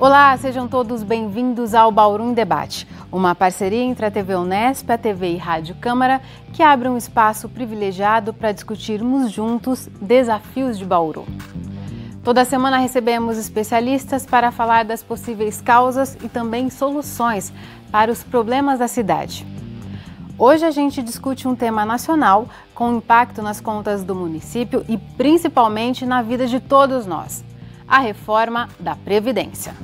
Olá, sejam todos bem-vindos ao Bauru em Debate, uma parceria entre a TV Unesp, a TV e Rádio Câmara, que abre um espaço privilegiado para discutirmos juntos desafios de Bauru. Toda semana recebemos especialistas para falar das possíveis causas e também soluções para os problemas da cidade. Hoje a gente discute um tema nacional com impacto nas contas do município e principalmente na vida de todos nós a reforma da Previdência.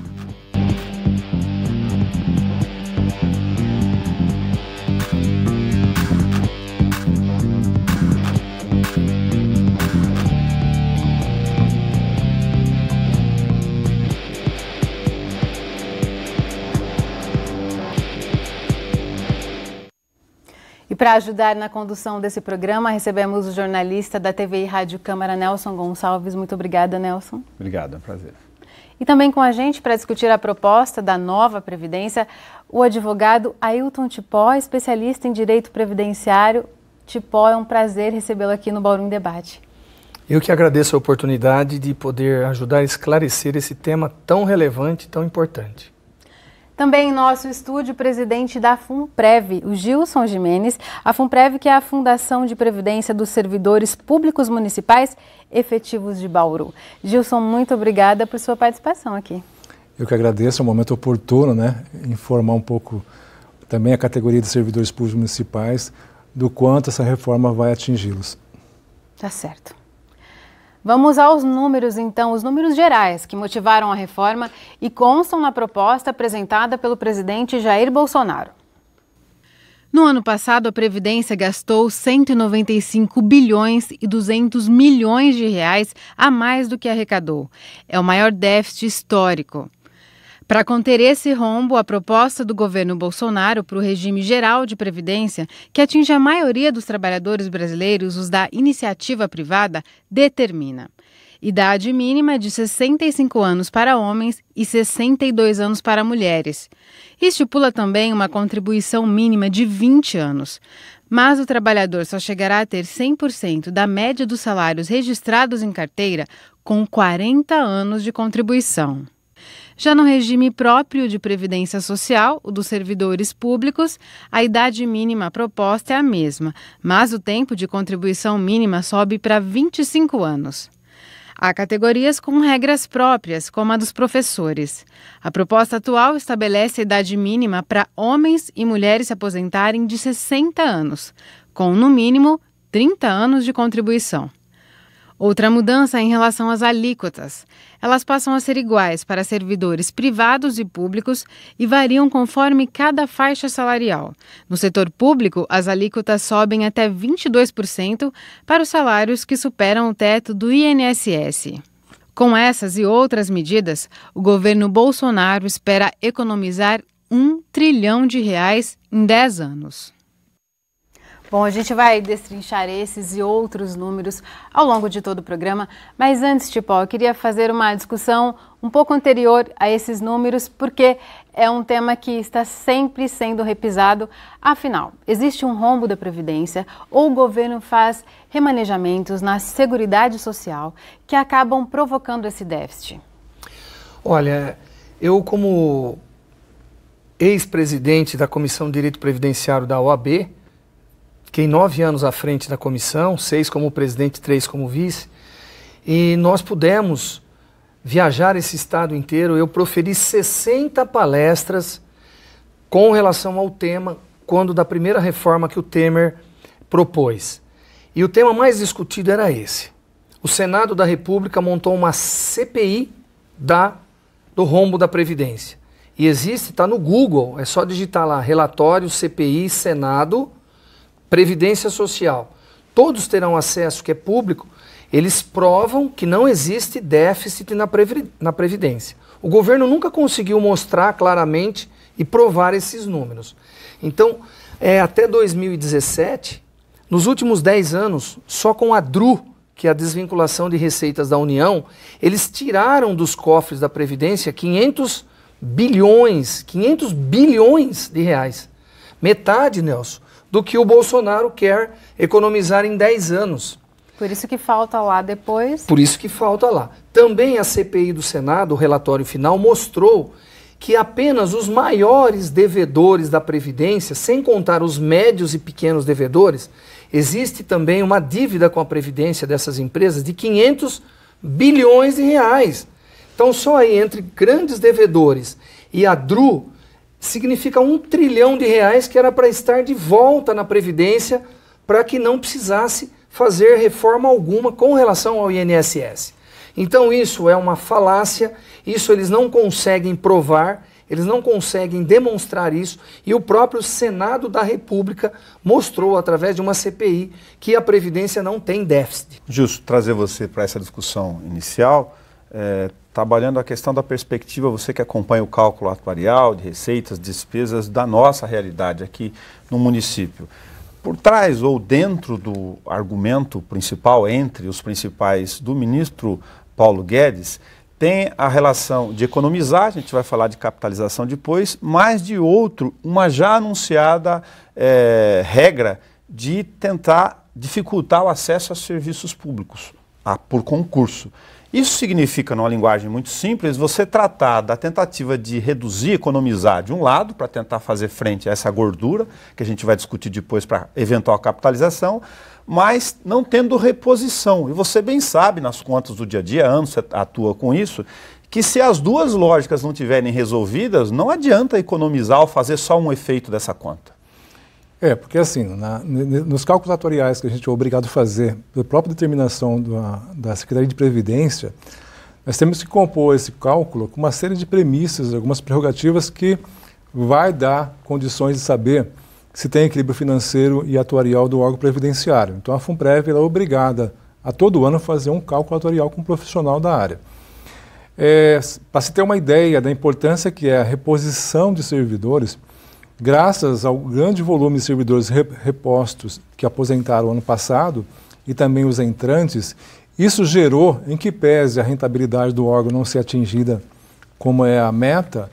E para ajudar na condução desse programa, recebemos o jornalista da TV e Rádio Câmara, Nelson Gonçalves. Muito obrigada, Nelson. Obrigado, é um prazer. E também com a gente para discutir a proposta da nova Previdência, o advogado Ailton Tipó, especialista em direito previdenciário. Tipó, é um prazer recebê-lo aqui no Bauru em Debate. Eu que agradeço a oportunidade de poder ajudar a esclarecer esse tema tão relevante, tão importante. Também em nosso estúdio, o presidente da FUNPREV, o Gilson Jimenez. A FUNPREV, que é a Fundação de Previdência dos Servidores Públicos Municipais Efetivos de Bauru. Gilson, muito obrigada por sua participação aqui. Eu que agradeço, é um momento oportuno, né? Informar um pouco também a categoria de servidores públicos municipais do quanto essa reforma vai atingi-los. Tá certo. Vamos aos números, então, os números gerais que motivaram a reforma e constam na proposta apresentada pelo presidente Jair Bolsonaro. No ano passado, a Previdência gastou 195 bilhões e 200 milhões de reais a mais do que arrecadou. É o maior déficit histórico. Para conter esse rombo, a proposta do governo Bolsonaro para o regime geral de previdência, que atinge a maioria dos trabalhadores brasileiros, os da iniciativa privada, determina idade mínima de 65 anos para homens e 62 anos para mulheres. Estipula também uma contribuição mínima de 20 anos. Mas o trabalhador só chegará a ter 100% da média dos salários registrados em carteira com 40 anos de contribuição. Já no regime próprio de previdência social, o dos servidores públicos, a idade mínima proposta é a mesma, mas o tempo de contribuição mínima sobe para 25 anos. Há categorias com regras próprias, como a dos professores. A proposta atual estabelece a idade mínima para homens e mulheres se aposentarem de 60 anos, com no mínimo 30 anos de contribuição. Outra mudança é em relação às alíquotas elas passam a ser iguais para servidores privados e públicos e variam conforme cada faixa salarial. No setor público, as alíquotas sobem até 22% para os salários que superam o teto do INSS. Com essas e outras medidas, o governo Bolsonaro espera economizar um trilhão de reais em 10 anos. Bom, a gente vai destrinchar esses e outros números ao longo de todo o programa, mas antes, Tipó, eu queria fazer uma discussão um pouco anterior a esses números, porque é um tema que está sempre sendo repisado. Afinal, existe um rombo da Previdência ou o governo faz remanejamentos na Seguridade Social que acabam provocando esse déficit? Olha, eu como ex-presidente da Comissão de Direito Previdenciário da OAB, Fiquei nove anos à frente da comissão, seis como presidente, três como vice, e nós pudemos viajar esse estado inteiro. Eu proferi 60 palestras com relação ao tema, quando da primeira reforma que o Temer propôs. E o tema mais discutido era esse. O Senado da República montou uma CPI da, do rombo da Previdência. E existe, está no Google, é só digitar lá relatório CPI Senado Previdência Social, todos terão acesso, que é público, eles provam que não existe déficit na, Previ na Previdência. O governo nunca conseguiu mostrar claramente e provar esses números. Então, é, até 2017, nos últimos 10 anos, só com a DRU, que é a desvinculação de receitas da União, eles tiraram dos cofres da Previdência 500 bilhões, 500 bilhões de reais. Metade, Nelson, do que o Bolsonaro quer economizar em 10 anos. Por isso que falta lá depois. Por isso que falta lá. Também a CPI do Senado, o relatório final, mostrou que apenas os maiores devedores da Previdência, sem contar os médios e pequenos devedores, existe também uma dívida com a Previdência dessas empresas de 500 bilhões de reais. Então, só aí entre grandes devedores e a DRU, significa um trilhão de reais que era para estar de volta na Previdência para que não precisasse fazer reforma alguma com relação ao INSS. Então isso é uma falácia, isso eles não conseguem provar, eles não conseguem demonstrar isso e o próprio Senado da República mostrou através de uma CPI que a previdência não tem déficit. Justo trazer você para essa discussão inicial é, trabalhando a questão da perspectiva, você que acompanha o cálculo atuarial de receitas, despesas da nossa realidade aqui no município. Por trás ou dentro do argumento principal, entre os principais do ministro Paulo Guedes, tem a relação de economizar, a gente vai falar de capitalização depois, mas de outro, uma já anunciada é, regra de tentar dificultar o acesso a serviços públicos a, por concurso. Isso significa, numa linguagem muito simples, você tratar da tentativa de reduzir, economizar de um lado, para tentar fazer frente a essa gordura, que a gente vai discutir depois para eventual capitalização, mas não tendo reposição. E você bem sabe, nas contas do dia a dia, anos você atua com isso, que se as duas lógicas não tiverem resolvidas, não adianta economizar ou fazer só um efeito dessa conta. É, porque assim, na, nos cálculos atuariais que a gente é obrigado a fazer, pela própria determinação da, da Secretaria de Previdência, nós temos que compor esse cálculo com uma série de premissas, algumas prerrogativas que vai dar condições de saber se tem equilíbrio financeiro e atuarial do órgão previdenciário. Então a FUNPREV é obrigada a todo ano fazer um cálculo atuarial com um profissional da área. É, Para se ter uma ideia da importância que é a reposição de servidores, Graças ao grande volume de servidores repostos que aposentaram ano passado e também os entrantes, isso gerou, em que pese a rentabilidade do órgão não ser atingida como é a meta,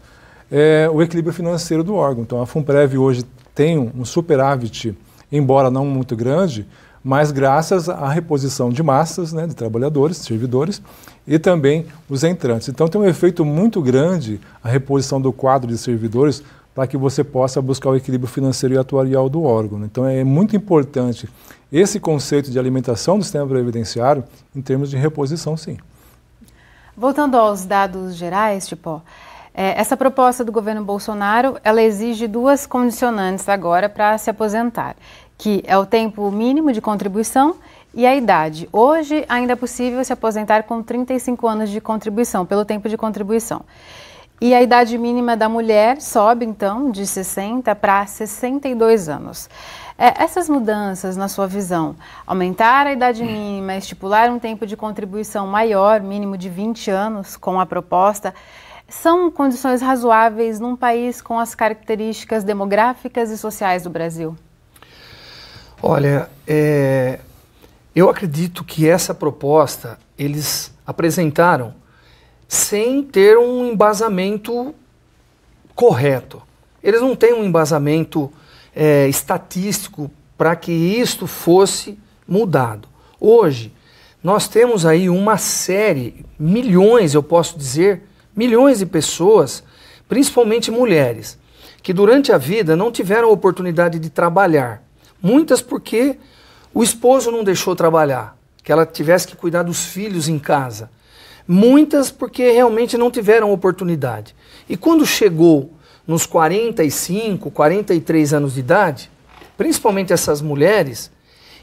é, o equilíbrio financeiro do órgão. Então, a FUNPREV hoje tem um superávit, embora não muito grande, mas graças à reposição de massas, né, de trabalhadores, servidores, e também os entrantes. Então, tem um efeito muito grande a reposição do quadro de servidores para que você possa buscar o equilíbrio financeiro e atuarial do órgão. Então é muito importante esse conceito de alimentação do sistema previdenciário em termos de reposição, sim. Voltando aos dados gerais, Tipo, é, essa proposta do governo Bolsonaro, ela exige duas condicionantes agora para se aposentar, que é o tempo mínimo de contribuição e a idade. Hoje ainda é possível se aposentar com 35 anos de contribuição, pelo tempo de contribuição. E a idade mínima da mulher sobe então de 60 para 62 anos. É, essas mudanças, na sua visão, aumentar a idade mínima, estipular um tempo de contribuição maior, mínimo de 20 anos, com a proposta, são condições razoáveis num país com as características demográficas e sociais do Brasil? Olha, é, eu acredito que essa proposta eles apresentaram sem ter um embasamento correto. Eles não têm um embasamento é, estatístico para que isto fosse mudado. Hoje, nós temos aí uma série, milhões, eu posso dizer, milhões de pessoas, principalmente mulheres, que durante a vida não tiveram oportunidade de trabalhar. Muitas porque o esposo não deixou trabalhar, que ela tivesse que cuidar dos filhos em casa muitas porque realmente não tiveram oportunidade. E quando chegou nos 45, 43 anos de idade, principalmente essas mulheres,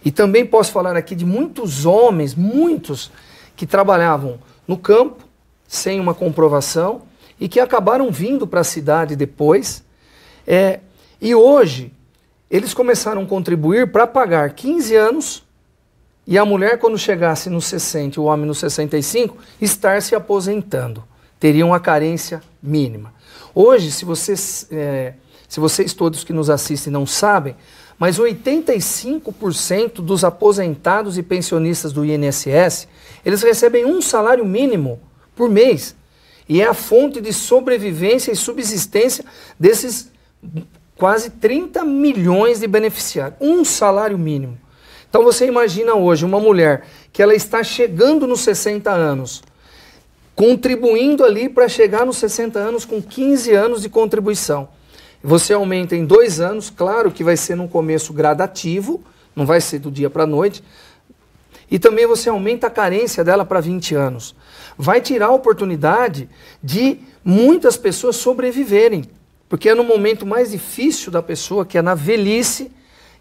e também posso falar aqui de muitos homens, muitos que trabalhavam no campo sem uma comprovação e que acabaram vindo para a cidade depois. É, e hoje eles começaram a contribuir para pagar 15 anos e a mulher, quando chegasse nos 60 o homem nos 65, estar se aposentando. Teria uma carência mínima. Hoje, se vocês, é, se vocês todos que nos assistem não sabem, mas 85% dos aposentados e pensionistas do INSS, eles recebem um salário mínimo por mês. E é a fonte de sobrevivência e subsistência desses quase 30 milhões de beneficiários. Um salário mínimo. Então você imagina hoje uma mulher que ela está chegando nos 60 anos, contribuindo ali para chegar nos 60 anos com 15 anos de contribuição. Você aumenta em dois anos, claro que vai ser num começo gradativo, não vai ser do dia para a noite. E também você aumenta a carência dela para 20 anos. Vai tirar a oportunidade de muitas pessoas sobreviverem, porque é no momento mais difícil da pessoa, que é na velhice,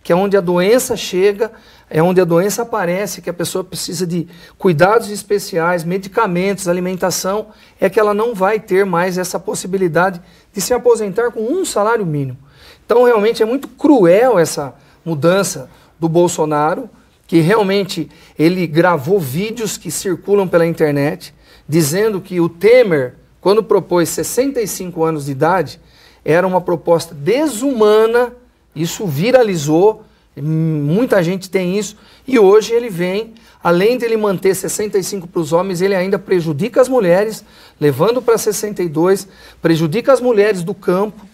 que é onde a doença chega, é onde a doença aparece, que a pessoa precisa de cuidados especiais, medicamentos, alimentação, é que ela não vai ter mais essa possibilidade de se aposentar com um salário mínimo. Então, realmente é muito cruel essa mudança do Bolsonaro, que realmente ele gravou vídeos que circulam pela internet dizendo que o Temer, quando propôs 65 anos de idade, era uma proposta desumana isso viralizou, muita gente tem isso, e hoje ele vem, além de ele manter 65 para os homens, ele ainda prejudica as mulheres, levando para 62, prejudica as mulheres do campo,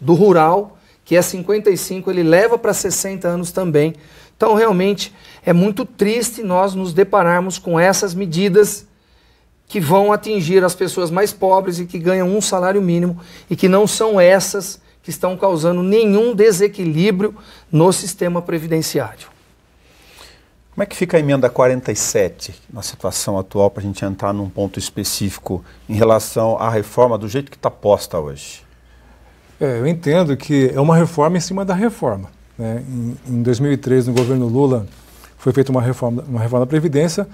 do rural, que é 55, ele leva para 60 anos também. Então, realmente, é muito triste nós nos depararmos com essas medidas que vão atingir as pessoas mais pobres e que ganham um salário mínimo e que não são essas que estão causando nenhum desequilíbrio no sistema previdenciário. Como é que fica a emenda 47 na situação atual para a gente entrar num ponto específico em relação à reforma do jeito que está posta hoje? É, eu entendo que é uma reforma em cima da reforma. Né? Em, em 2003, no governo Lula, foi feita uma reforma, uma reforma da Previdência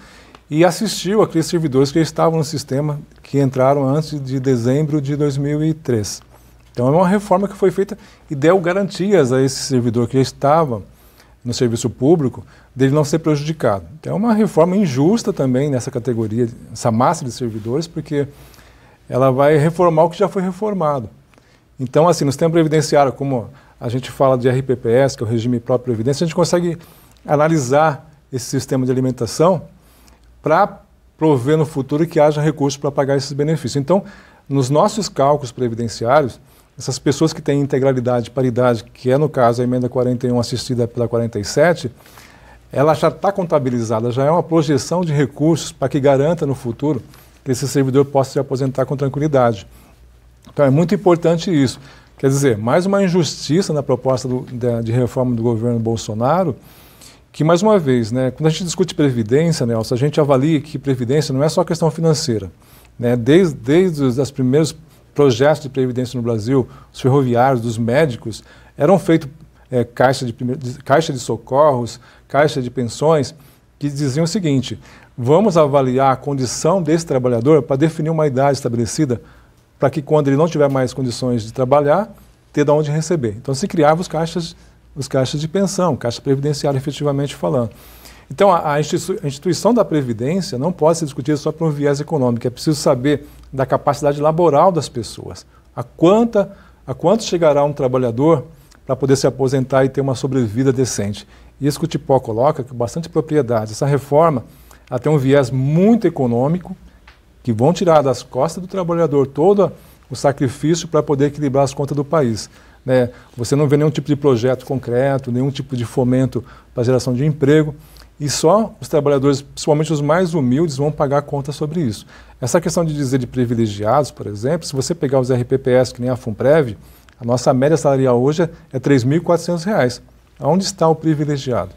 e assistiu aqueles servidores que estavam no sistema, que entraram antes de dezembro de 2003. Então é uma reforma que foi feita e deu garantias a esse servidor que já estava no serviço público dele não ser prejudicado. Então é uma reforma injusta também nessa categoria, essa massa de servidores, porque ela vai reformar o que já foi reformado. Então, assim, no sistema previdenciário, como a gente fala de RPPS, que é o regime próprio previdência, a gente consegue analisar esse sistema de alimentação para prover no futuro que haja recursos para pagar esses benefícios. Então, nos nossos cálculos previdenciários, essas pessoas que têm integralidade, paridade, que é no caso a emenda 41 assistida pela 47, ela já está contabilizada, já é uma projeção de recursos para que garanta no futuro que esse servidor possa se aposentar com tranquilidade. Então é muito importante isso. Quer dizer, mais uma injustiça na proposta do, de, de, reforma do governo Bolsonaro, que mais uma vez, né, quando a gente discute previdência, Nelson, a gente avalia que previdência não é só questão financeira. Né? Desde, desde os primeiros projetos de previdência no Brasil, os ferroviários, dos médicos, eram feitos é, caixa, de primeir, de, caixa de socorros, caixa de pensões, que diziam o seguinte: vamos avaliar a condição desse trabalhador para definir uma idade estabelecida para que quando ele não tiver mais condições de trabalhar, ter de onde receber. Então se criava os caixas, os caixas de pensão, caixa previdenciária efetivamente falando. Então, a, a, instituição da Previdência não pode ser discutida só por um viés econômico. É preciso saber da capacidade laboral das pessoas. A, quanta, a quanto chegará um trabalhador para poder se aposentar e ter uma sobrevida decente? Isso que o Tipó coloca com bastante propriedade. Essa reforma até um viés muito econômico, que vão tirar das costas do trabalhador todo o sacrifício para poder equilibrar as contas do país. Né? Você não vê nenhum tipo de projeto concreto, nenhum tipo de fomento para a geração de emprego. E só os trabalhadores, principalmente os mais humildes, vão pagar a conta sobre isso. Essa questão de dizer de privilegiados, por exemplo, se você pegar os RPPS, que nem a FUNPREV, a nossa média salarial hoje é R$ 3.400. Onde está o privilegiado?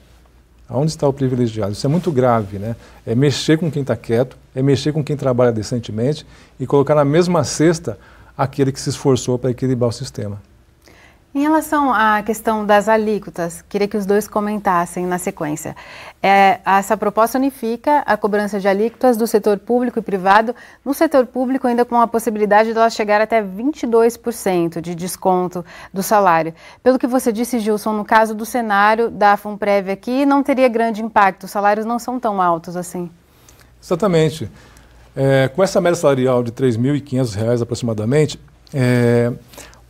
Onde está o privilegiado? Isso é muito grave, né? É mexer com quem está quieto, é mexer com quem trabalha decentemente e colocar na mesma cesta aquele que se esforçou para equilibrar o sistema. Em relação à questão das alíquotas, queria que os dois comentassem na sequência. É, essa proposta unifica a cobrança de alíquotas do setor público e privado, no setor público ainda com a possibilidade de ela chegar até 22% de desconto do salário. Pelo que você disse, Gilson, no caso do cenário da FUNPREV aqui, não teria grande impacto, os salários não são tão altos assim. Exatamente. É, com essa média salarial de R$ 3.500 aproximadamente, é,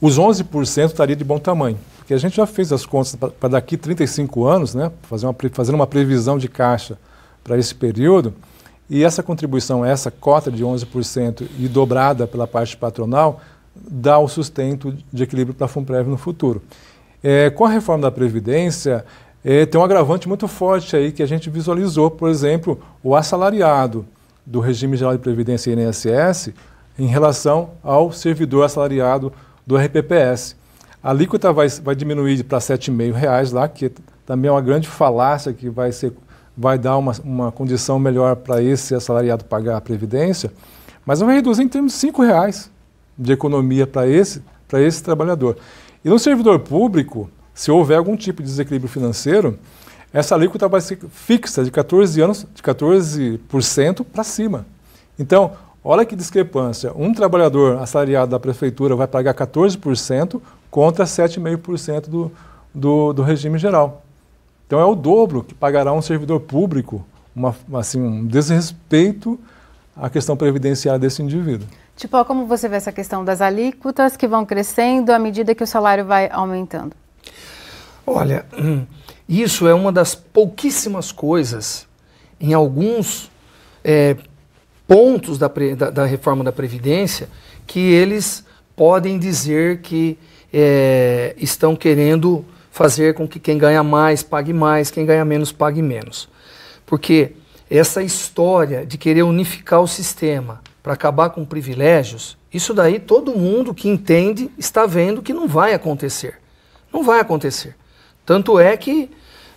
os 11% estaria de bom tamanho. Porque a gente já fez as contas para daqui 35 anos, né, fazer uma, fazendo uma previsão de caixa para esse período, e essa contribuição, essa cota de 11% e dobrada pela parte patronal, dá o sustento de equilíbrio para a FUNPREV no futuro. É, com a reforma da Previdência, é, tem um agravante muito forte aí que a gente visualizou, por exemplo, o assalariado do regime geral de previdência INSS em relação ao servidor assalariado do RPPS. A alíquota vai, vai diminuir para R$ 7,5 lá, que também é uma grande falácia que vai, ser, vai dar uma, uma condição melhor para esse assalariado pagar a Previdência, mas vai reduzir em termos de R$ 5,00 de economia para esse, esse trabalhador. E no servidor público, se houver algum tipo de desequilíbrio financeiro, essa alíquota vai ser fixa de 14 anos, de 14% para cima. Então, Olha que discrepância. Um trabalhador assalariado da prefeitura vai pagar 14% contra 7,5% do, do, do regime geral. Então é o dobro que pagará um servidor público, uma, assim, um desrespeito à questão previdenciária desse indivíduo. Tipo, como você vê essa questão das alíquotas que vão crescendo à medida que o salário vai aumentando? Olha, hum, isso é uma das pouquíssimas coisas em alguns é, pontos da, da, da reforma da Previdência que eles podem dizer que é, estão querendo fazer com que quem ganha mais pague mais, quem ganha menos pague menos. Porque essa história de querer unificar o sistema para acabar com privilégios, isso daí todo mundo que entende está vendo que não vai acontecer. Não vai acontecer. Tanto é que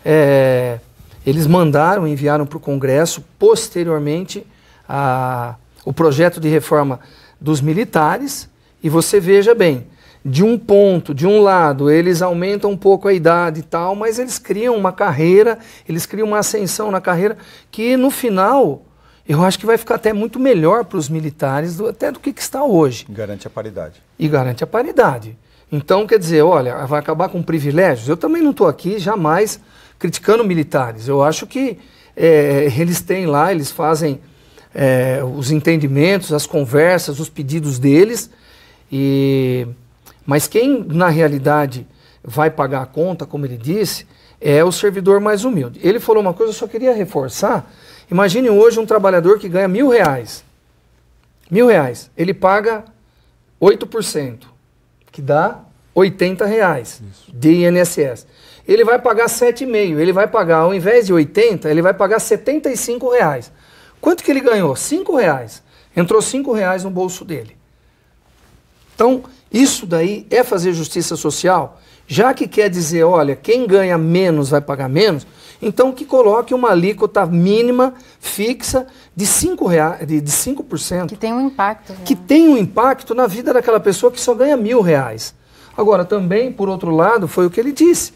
é, eles mandaram, enviaram para o Congresso posteriormente a, o projeto de reforma dos militares e você veja bem, de um ponto, de um lado, eles aumentam um pouco a idade e tal, mas eles criam uma carreira, eles criam uma ascensão na carreira que no final eu acho que vai ficar até muito melhor para os militares do, até do que, que está hoje. Garante a paridade. E garante a paridade. Então, quer dizer, olha, vai acabar com privilégios. Eu também não estou aqui jamais criticando militares. Eu acho que é, eles têm lá, eles fazem é, os entendimentos, as conversas, os pedidos deles. E mas quem na realidade vai pagar a conta, como ele disse, é o servidor mais humilde. Ele falou uma coisa, eu só queria reforçar. Imagine hoje um trabalhador que ganha mil reais. Mil reais. Ele paga 8%, que dá 80 reais Isso. de INSS. Ele vai pagar 7,5. Ele vai pagar, ao invés de 80, ele vai pagar 75 reais. Quanto que ele ganhou? Cinco reais. Entrou cinco reais no bolso dele. Então, isso daí é fazer justiça social? Já que quer dizer, olha, quem ganha menos vai pagar menos, então que coloque uma alíquota mínima fixa de 5%. Reais, de, de 5% que tem um impacto. Né? Que tem um impacto na vida daquela pessoa que só ganha mil reais. Agora, também, por outro lado, foi o que ele disse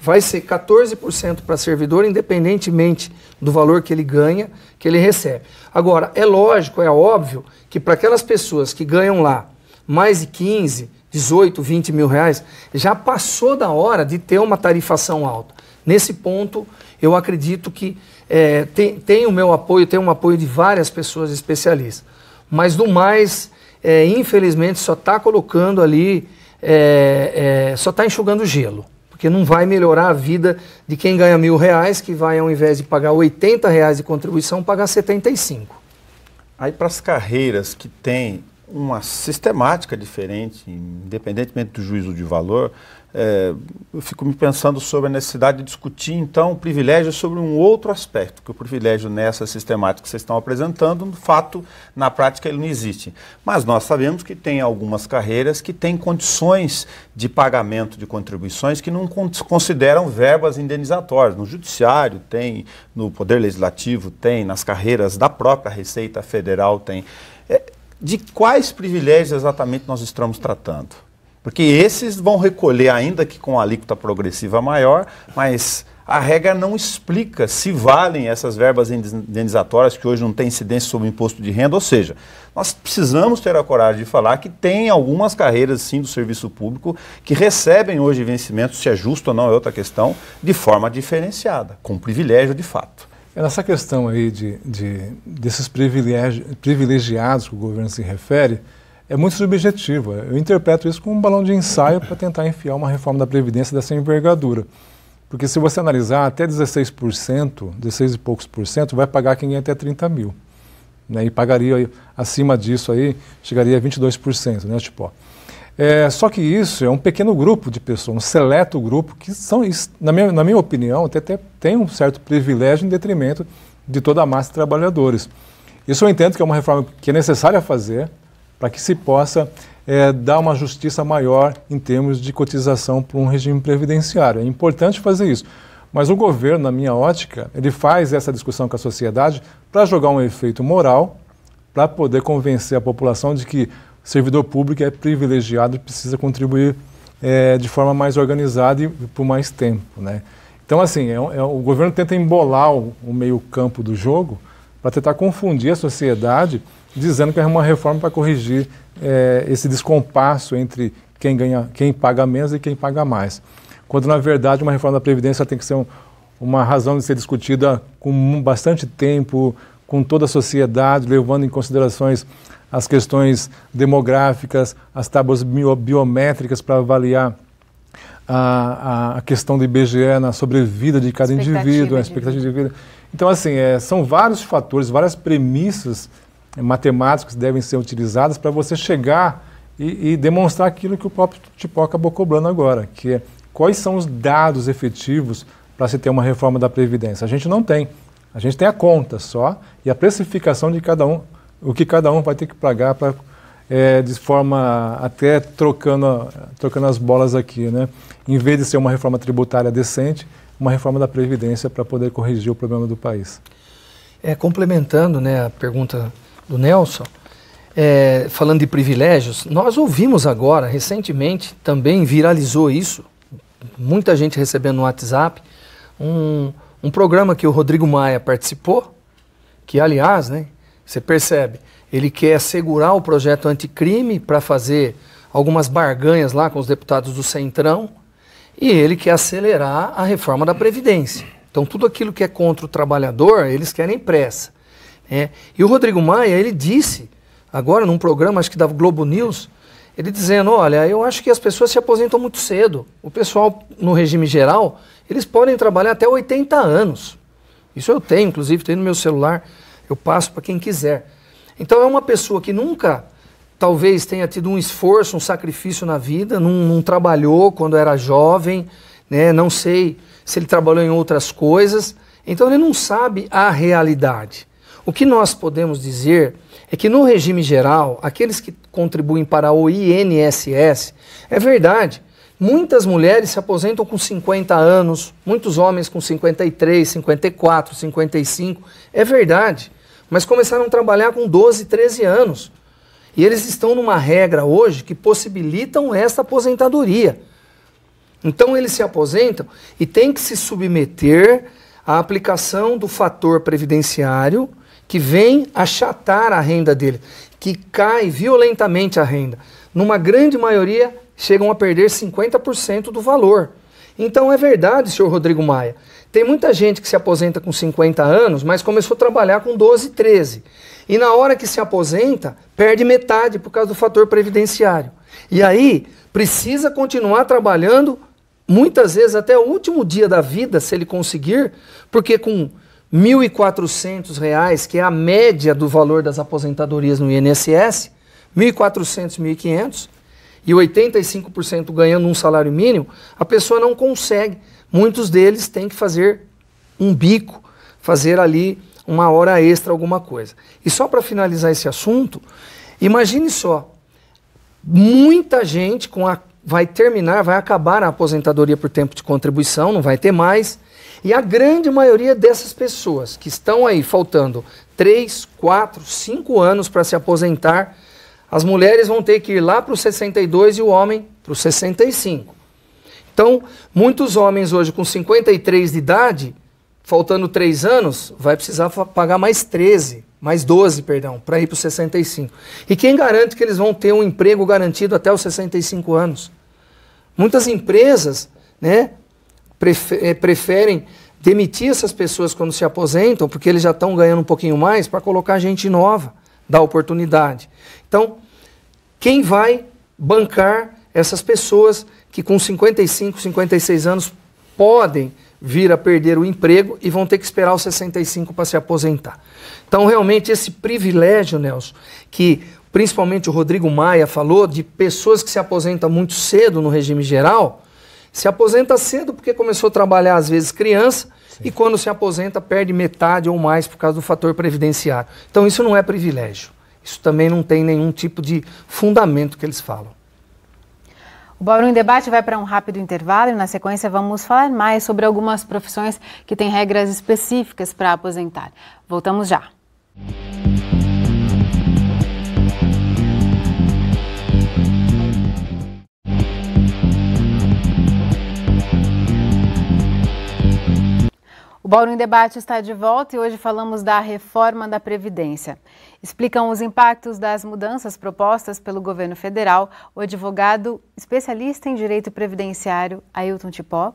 vai ser 14% para servidor, independentemente do valor que ele ganha, que ele recebe. Agora, é lógico, é óbvio que para aquelas pessoas que ganham lá mais de 15, 18, 20 mil reais, já passou da hora de ter uma tarifação alta. Nesse ponto, eu acredito que é, tem, tem o meu apoio, tem um apoio de várias pessoas especialistas. Mas do mais, é, infelizmente, só está colocando ali, é, é só está enxugando gelo porque não vai melhorar a vida de quem ganha mil reais, que vai, ao invés de pagar 80 reais de contribuição, pagar 75. Aí, para as carreiras que têm uma sistemática diferente, independentemente do juízo de valor, é, eu fico me pensando sobre a necessidade de discutir, então, o privilégio sobre um outro aspecto, que o privilégio nessa sistemática que vocês estão apresentando, no fato, na prática, ele não existe. Mas nós sabemos que tem algumas carreiras que têm condições de pagamento de contribuições que não consideram verbas indenizatórias. No Judiciário tem, no Poder Legislativo tem, nas carreiras da própria Receita Federal tem. É, de quais privilégios exatamente nós estamos tratando? Porque esses vão recolher, ainda que com alíquota progressiva maior, mas a regra não explica se valem essas verbas indenizatórias que hoje não têm incidência sobre o imposto de renda. Ou seja, nós precisamos ter a coragem de falar que tem algumas carreiras, sim, do serviço público que recebem hoje vencimento, se é justo ou não é outra questão, de forma diferenciada, com privilégio de fato. É, nessa questão aí de, de desses privilegiados que o governo se refere, é muito subjetiva. Eu interpreto isso como um balão de ensaio para tentar enfiar uma reforma da Previdência dessa envergadura. Porque se você analisar, até 16%, 16 e poucos por cento, vai pagar quem ganha até 30 mil. Né? E pagaria acima disso aí, chegaria a 22%, né, tipo, é, só que isso é um pequeno grupo de pessoas, um seleto grupo, que são, na minha, na minha opinião, até, até tem um certo privilégio em detrimento de toda a massa de trabalhadores. Isso eu entendo que é uma reforma que é necessária fazer, para que se possa é, dar uma justiça maior em termos de cotização para um regime previdenciário. É importante fazer isso. Mas o governo, na minha ótica, ele faz essa discussão com a sociedade para jogar um efeito moral, para poder convencer a população de que servidor público é privilegiado e precisa contribuir é, de forma mais organizada e por mais tempo. Né? Então, assim, é, é, o governo tenta embolar o, o meio-campo do jogo para tentar confundir a sociedade dizendo que é uma reforma para corrigir é, esse descompasso entre quem, ganha, quem paga menos e quem paga mais. Quando, na verdade, uma reforma da Previdência tem que ser um, uma razão de ser discutida com bastante tempo, com toda a sociedade, levando em considerações as questões demográficas, as tábuas bio, biométricas para avaliar a, a, questão do IBGE na sobrevida de cada indivíduo, a expectativa de vida. Então, assim, é, são vários fatores, várias premissas matemáticas devem ser utilizadas para você chegar e, e, demonstrar aquilo que o próprio Tipó acabou cobrando agora, que é quais são os dados efetivos para se ter uma reforma da Previdência. A gente não tem. A gente tem a conta só e a precificação de cada um, o que cada um vai ter que pagar para é, de forma até trocando, trocando as bolas aqui, né? Em vez de ser uma reforma tributária decente, uma reforma da Previdência para poder corrigir o problema do país. É, complementando né, a pergunta do Nelson, é, falando de privilégios, nós ouvimos agora, recentemente, também viralizou isso, muita gente recebendo no WhatsApp, um, um programa que o Rodrigo Maia participou, que aliás, né, você percebe, ele quer segurar o projeto anticrime para fazer algumas barganhas lá com os deputados do Centrão, e ele quer acelerar a reforma da Previdência. Então, tudo aquilo que é contra o trabalhador, eles querem pressa. É. E o Rodrigo Maia, ele disse, agora num programa, acho que da Globo News, ele dizendo, olha, eu acho que as pessoas se aposentam muito cedo. O pessoal, no regime geral, eles podem trabalhar até 80 anos. Isso eu tenho, inclusive, tenho no meu celular, eu passo para quem quiser. Então é uma pessoa que nunca, talvez, tenha tido um esforço, um sacrifício na vida, não, não trabalhou quando era jovem, né? não sei se ele trabalhou em outras coisas. Então ele não sabe a realidade. O que nós podemos dizer é que no regime geral, aqueles que contribuem para o INSS, é verdade, muitas mulheres se aposentam com 50 anos, muitos homens com 53, 54, 55, é verdade, mas começaram a trabalhar com 12, 13 anos. E eles estão numa regra hoje que possibilitam essa aposentadoria. Então eles se aposentam e têm que se submeter à aplicação do fator previdenciário que vem achatar a renda dele, que cai violentamente a renda. Numa grande maioria, chegam a perder 50% do valor. Então é verdade, senhor Rodrigo Maia. Tem muita gente que se aposenta com 50 anos, mas começou a trabalhar com 12, 13. E na hora que se aposenta, perde metade por causa do fator previdenciário. E aí, precisa continuar trabalhando, muitas vezes até o último dia da vida, se ele conseguir, porque com R$ 1.400, que é a média do valor das aposentadorias no INSS, R$ 1.400, R$ 1.500, e 85% ganhando um salário mínimo, a pessoa não consegue. Muitos deles têm que fazer um bico, fazer ali uma hora extra, alguma coisa. E só para finalizar esse assunto, imagine só, muita gente com a, vai terminar, vai acabar a aposentadoria por tempo de contribuição, não vai ter mais, e a grande maioria dessas pessoas que estão aí faltando 3, 4, 5 anos para se aposentar, as mulheres vão ter que ir lá para os 62 e o homem para os 65. Então, muitos homens hoje com 53 de idade, faltando 3 anos, vai precisar pagar mais 13, mais 12, perdão, para ir para os 65. E quem garante que eles vão ter um emprego garantido até os 65 anos? Muitas empresas, né, eh, preferem demitir essas pessoas quando se aposentam, porque eles já estão ganhando um pouquinho mais, para colocar gente nova, dar oportunidade. Então, quem vai bancar essas pessoas que com 55, 56 anos podem vir a perder o emprego e vão ter que esperar os 65 para se aposentar. Então, realmente, esse privilégio, Nelson, que principalmente o Rodrigo Maia falou, de pessoas que se aposentam muito cedo no regime geral, se aposenta cedo porque começou a trabalhar às vezes criança Sim. e quando se aposenta perde metade ou mais por causa do fator previdenciário. Então isso não é privilégio. Isso também não tem nenhum tipo de fundamento que eles falam. O Bauru em Debate vai para um rápido intervalo e, na sequência, vamos falar mais sobre algumas profissões que têm regras específicas para aposentar. Voltamos já. O Bauru em Debate está de volta e hoje falamos da reforma da Previdência. Explicam os impactos das mudanças propostas pelo governo federal o advogado especialista em direito previdenciário Ailton Tipó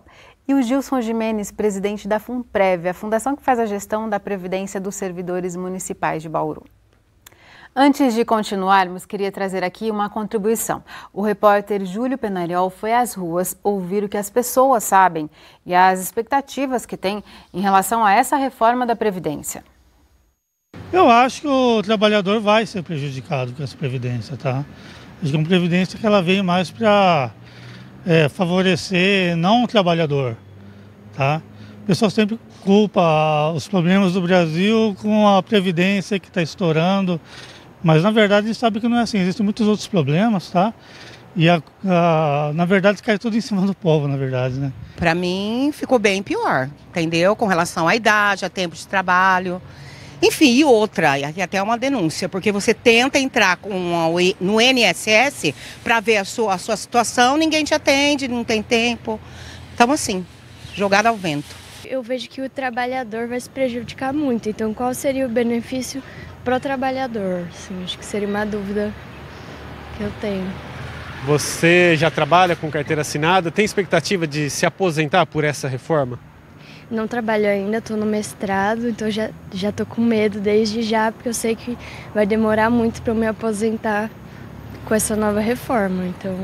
e o Gilson Jimenez, presidente da FUNPREV, a fundação que faz a gestão da Previdência dos Servidores Municipais de Bauru. Antes de continuarmos, queria trazer aqui uma contribuição. O repórter Júlio Penariol foi às ruas ouvir o que as pessoas sabem e as expectativas que têm em relação a essa reforma da Previdência. Eu acho que o trabalhador vai ser prejudicado com essa Previdência, tá? Acho que é uma Previdência que ela veio mais para é, favorecer não o trabalhador, tá? O pessoal sempre culpa os problemas do Brasil com a Previdência que está estourando mas na verdade gente sabe que não é assim, existem muitos outros problemas, tá? E a, a, na verdade cai tudo em cima do povo, na verdade, né? Para mim ficou bem pior, entendeu? Com relação à idade, a tempo de trabalho. Enfim, e outra, e até uma denúncia, porque você tenta entrar com a, no NSS para ver a sua, a sua situação, ninguém te atende, não tem tempo. Então, assim, jogada ao vento. Eu vejo que o trabalhador vai se prejudicar muito, então qual seria o benefício pro trabalhador, assim, acho que seria uma dúvida que eu tenho. Você já trabalha com carteira assinada? Tem expectativa de se aposentar por essa reforma? Não trabalho ainda, estou no mestrado, então já já tô com medo desde já, porque eu sei que vai demorar muito para eu me aposentar com essa nova reforma. Então,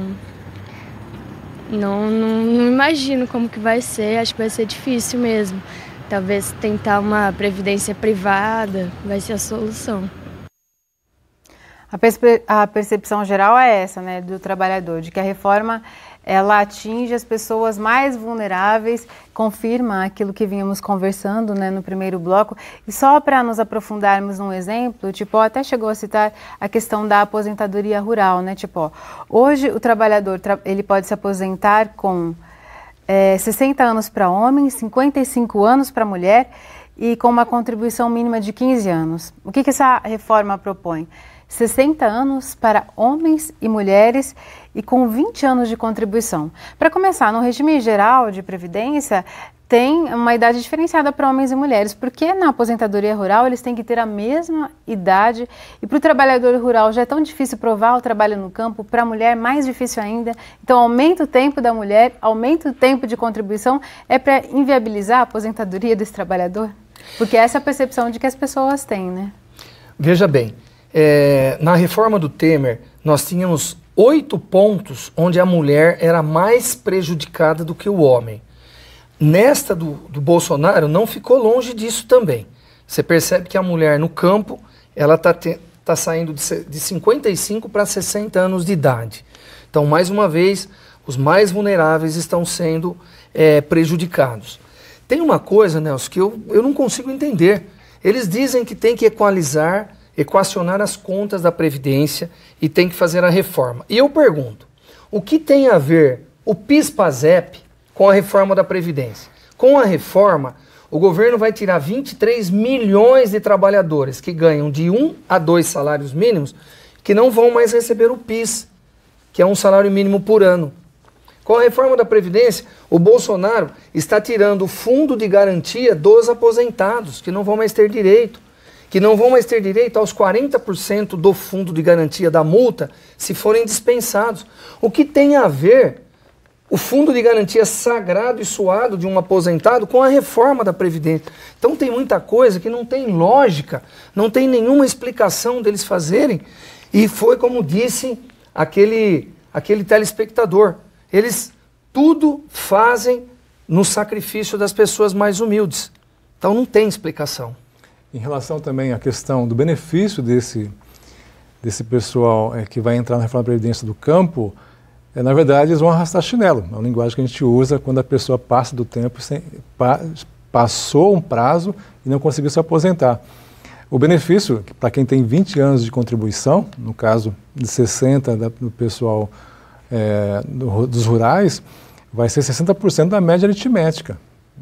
não, não, não imagino como que vai ser, acho que vai ser difícil mesmo. Talvez tentar uma previdência privada vai ser a solução. A, percepção geral é essa, né, do trabalhador, de que a reforma ela atinge as pessoas mais vulneráveis, confirma aquilo que vínhamos conversando, né, no primeiro bloco. E só para nos aprofundarmos num exemplo, tipo, até chegou a citar a questão da aposentadoria rural, né, tipo, ó, hoje o trabalhador ele pode se aposentar com é, 60 anos para homem, 55 anos para mulher e com uma contribuição mínima de 15 anos. O que, que essa reforma propõe? 60 anos para homens e mulheres e com 20 anos de contribuição. Para começar, no regime geral de previdência, tem uma idade diferenciada para homens e mulheres, porque na aposentadoria rural eles têm que ter a mesma idade e para o trabalhador rural já é tão difícil provar o trabalho no campo, para a mulher é mais difícil ainda. Então aumenta o tempo da mulher, aumenta o tempo de contribuição, é para inviabilizar a aposentadoria desse trabalhador? Porque essa é a percepção de que as pessoas têm, né? Veja bem, é, na reforma do Temer nós tínhamos oito pontos onde a mulher era mais prejudicada do que o homem. Nesta do, do Bolsonaro não ficou longe disso também. Você percebe que a mulher no campo ela está tá saindo de, de 55 para 60 anos de idade. Então, mais uma vez, os mais vulneráveis estão sendo é, prejudicados. Tem uma coisa, Nelson, que eu, eu não consigo entender. Eles dizem que tem que equalizar, equacionar as contas da Previdência e tem que fazer a reforma. E eu pergunto: o que tem a ver o PIS-PASEP com a reforma da Previdência. Com a reforma, o governo vai tirar 23 milhões de trabalhadores que ganham de um a dois salários mínimos que não vão mais receber o PIS, que é um salário mínimo por ano. Com a reforma da Previdência, o Bolsonaro está tirando o fundo de garantia dos aposentados, que não vão mais ter direito, que não vão mais ter direito aos 40% do fundo de garantia da multa se forem dispensados. O que tem a ver o fundo de garantia sagrado e suado de um aposentado com a reforma da Previdência. Então tem muita coisa que não tem lógica, não tem nenhuma explicação deles fazerem. E foi como disse aquele, aquele telespectador: eles tudo fazem no sacrifício das pessoas mais humildes. Então não tem explicação. Em relação também à questão do benefício desse, desse pessoal é, que vai entrar na reforma da Previdência do campo é, na verdade, eles vão arrastar chinelo. É uma linguagem que a gente usa quando a pessoa passa do tempo, sem, pa, passou um prazo e não conseguiu se aposentar. O benefício, para quem tem 20 anos de contribuição, no caso de 60 da, do pessoal é, do, dos rurais, vai ser 60% da média aritmética.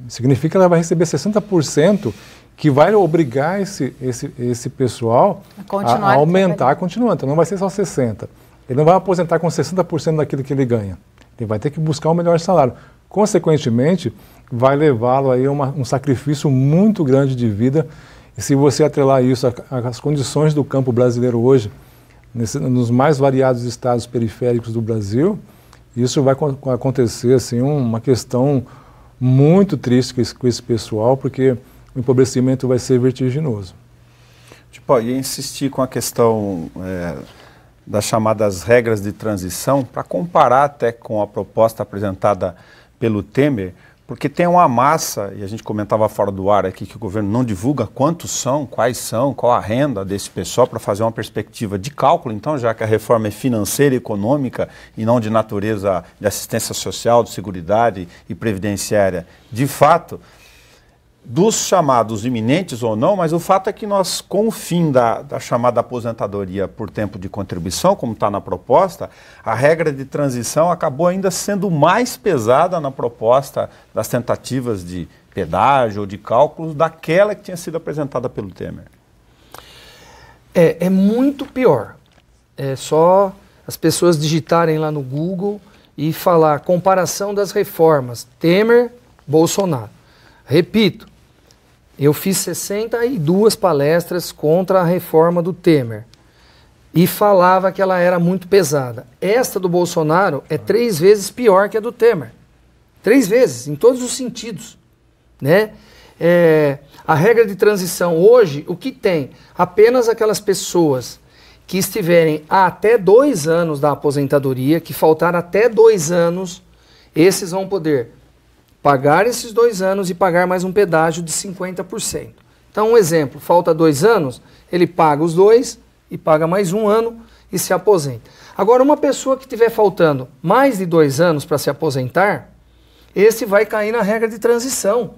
Significa que ela vai receber 60% que vai obrigar esse, esse, esse pessoal a, a aumentar, continuando. Então, não vai ser só 60%. Ele não vai aposentar com 60% daquilo que ele ganha. Ele vai ter que buscar o um melhor salário. Consequentemente, vai levá-lo aí a um sacrifício muito grande de vida. E se você atrelar isso às condições do campo brasileiro hoje, nesse, nos mais variados estados periféricos do Brasil, isso vai acontecer assim uma questão muito triste com esse, com esse pessoal, porque o empobrecimento vai ser vertiginoso. Tipo, ó, ia insistir com a questão é das chamadas regras de transição, para comparar até com a proposta apresentada pelo Temer, porque tem uma massa, e a gente comentava fora do ar aqui que o governo não divulga quantos são, quais são, qual a renda desse pessoal, para fazer uma perspectiva de cálculo, então, já que a reforma é financeira e econômica e não de natureza de assistência social, de segurança e previdenciária de fato dos chamados iminentes ou não, mas o fato é que nós, com o fim da, da chamada aposentadoria por tempo de contribuição, como está na proposta, a regra de transição acabou ainda sendo mais pesada na proposta das tentativas de pedágio ou de cálculos daquela que tinha sido apresentada pelo Temer. É, é muito pior. É só as pessoas digitarem lá no Google e falar comparação das reformas Temer-Bolsonaro. Repito, eu fiz 62 palestras contra a reforma do Temer e falava que ela era muito pesada. Esta do Bolsonaro é três vezes pior que a do Temer. Três vezes, em todos os sentidos. Né? É, a regra de transição hoje, o que tem? Apenas aquelas pessoas que estiverem há até dois anos da aposentadoria, que faltar até dois anos, esses vão poder pagar esses dois anos e pagar mais um pedágio de 50%. Então, um exemplo, falta dois anos, ele paga os dois e paga mais um ano e se aposenta. Agora, uma pessoa que tiver faltando mais de dois anos para se aposentar, esse vai cair na regra de transição.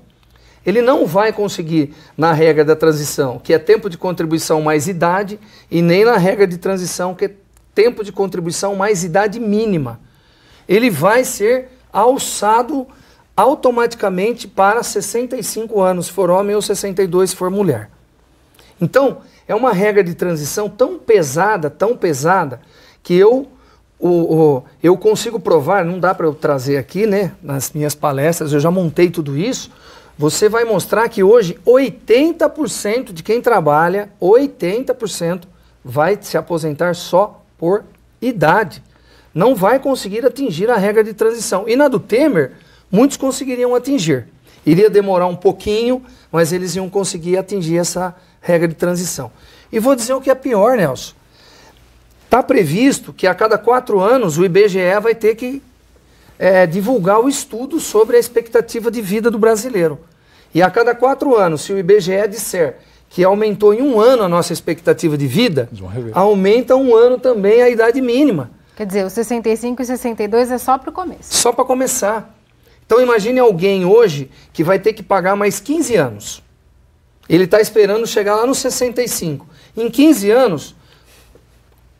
Ele não vai conseguir na regra da transição, que é tempo de contribuição mais idade, e nem na regra de transição, que é tempo de contribuição mais idade mínima. Ele vai ser alçado automaticamente para 65 anos, se for homem, ou 62 se for mulher. Então, é uma regra de transição tão pesada, tão pesada, que eu, o, o eu consigo provar, não dá para eu trazer aqui, né? Nas minhas palestras, eu já montei tudo isso. Você vai mostrar que hoje 80% de quem trabalha, 80% vai se aposentar só por idade. Não vai conseguir atingir a regra de transição. E na do Temer, muitos conseguiriam atingir. Iria demorar um pouquinho, mas eles iam conseguir atingir essa regra de transição. E vou dizer o que é pior, Nelson. Está previsto que a cada quatro anos o IBGE vai ter que é, divulgar o estudo sobre a expectativa de vida do brasileiro. E a cada quatro anos, se o IBGE disser que aumentou em um ano a nossa expectativa de vida, aumenta um ano também a idade mínima. Quer dizer, os 65 e 62 é só para o começo. Só para começar. Então imagine alguém hoje que vai ter que pagar mais 15 anos. Ele está esperando chegar lá nos 65. Em 15 anos,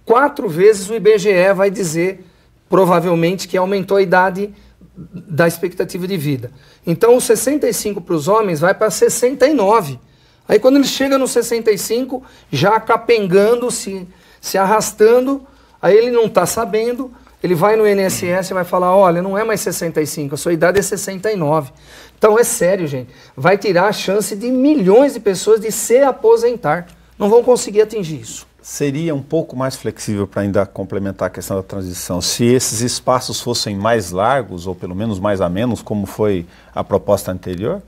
quatro vezes o IBGE vai dizer, provavelmente, que aumentou a idade da expectativa de vida. Então, os 65 para os homens vai para 69. Aí, quando ele chega nos 65, já capengando, se, se arrastando, aí ele não está sabendo, ele vai no INSS e vai falar: olha, não é mais 65, a sua idade é 69. Então é sério, gente. Vai tirar a chance de milhões de pessoas de se aposentar. Não vão conseguir atingir isso. Seria um pouco mais flexível para ainda complementar a questão da transição. Se esses espaços fossem mais largos, ou pelo menos mais a menos, como foi a proposta anterior?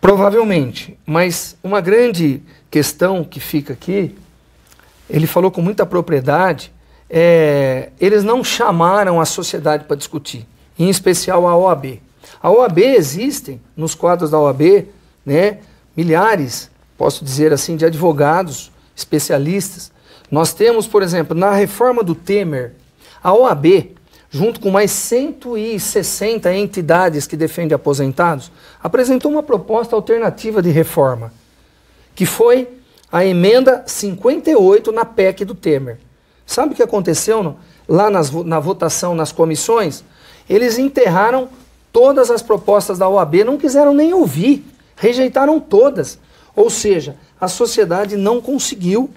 Provavelmente. Mas uma grande questão que fica aqui, ele falou com muita propriedade é, eles não chamaram a sociedade para discutir, em especial a OAB. A OAB existem, nos quadros da OAB, né, milhares, posso dizer assim, de advogados, especialistas. Nós temos, por exemplo, na reforma do Temer, a OAB, junto com mais 160 entidades que defendem aposentados, apresentou uma proposta alternativa de reforma, que foi a emenda 58 na PEC do Temer. Sabe o que aconteceu lá nas, na votação nas comissões? Eles enterraram todas as propostas da OAB, não quiseram nem ouvir, rejeitaram todas. Ou seja, a sociedade não conseguiu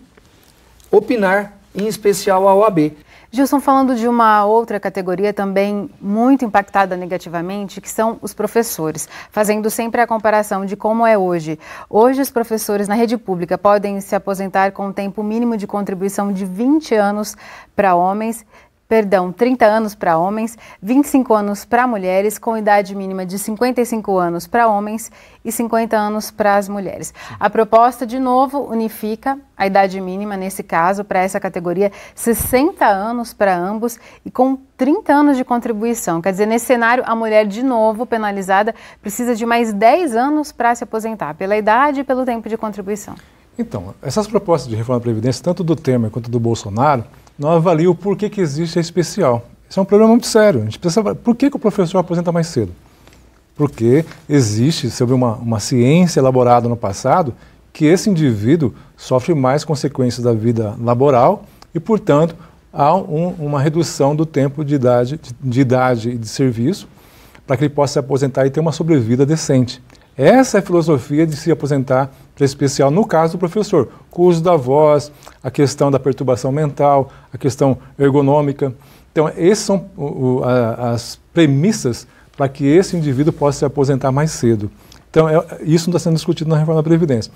opinar, em especial a OAB. Gilson, falando de uma outra categoria também muito impactada negativamente, que são os professores, fazendo sempre a comparação de como é hoje. Hoje, os professores na rede pública podem se aposentar com um tempo mínimo de contribuição de 20 anos para homens perdão, 30 anos para homens, 25 anos para mulheres, com idade mínima de 55 anos para homens e 50 anos para as mulheres. A proposta, de novo, unifica a idade mínima, nesse caso, para essa categoria, 60 anos para ambos e com 30 anos de contribuição. Quer dizer, nesse cenário, a mulher, de novo, penalizada, precisa de mais 10 anos para se aposentar, pela idade e pelo tempo de contribuição. Então, essas propostas de reforma da Previdência, tanto do Temer quanto do Bolsonaro, não avalia o porquê que existe a especial. Isso é um problema muito sério. A gente precisa saber por que, que o professor aposenta mais cedo. Porque existe, sobre uma, uma ciência elaborada no passado, que esse indivíduo sofre mais consequências da vida laboral e, portanto, há um, uma redução do tempo de idade, de, de idade e de serviço para que ele possa se aposentar e ter uma sobrevida decente. Essa é a filosofia de se aposentar para especial no caso do professor, com o uso da voz, a questão da perturbação mental, a questão ergonômica. Então, essas são o, o, a, as premissas para que esse indivíduo possa se aposentar mais cedo. Então, é, isso não está sendo discutido na reforma da Previdência.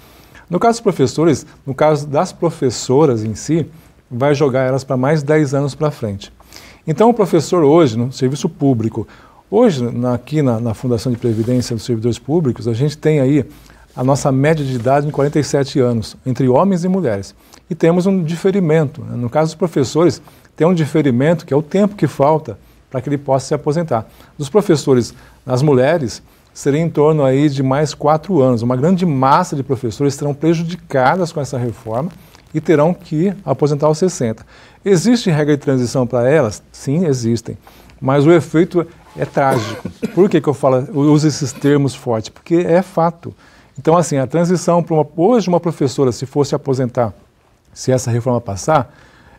No caso dos professores, no caso das professoras em si, vai jogar elas para mais 10 anos para frente. Então, o professor hoje, no serviço público, Hoje, na, aqui na, na, Fundação de Previdência dos Servidores Públicos, a gente tem aí a nossa média de idade em 47 anos, entre homens e mulheres. E temos um diferimento. Né? No caso dos professores, tem um diferimento que é o tempo que falta para que ele possa se aposentar. Dos professores, as mulheres, seria em torno aí de mais quatro anos. Uma grande massa de professores serão prejudicadas com essa reforma e terão que aposentar aos 60. Existe regra de transição para elas? Sim, existem. Mas o efeito é trágico. Por que, que eu falo, eu uso esses termos fortes? Porque é fato. Então, assim, a transição para uma. Hoje, uma professora, se fosse aposentar, se essa reforma passar,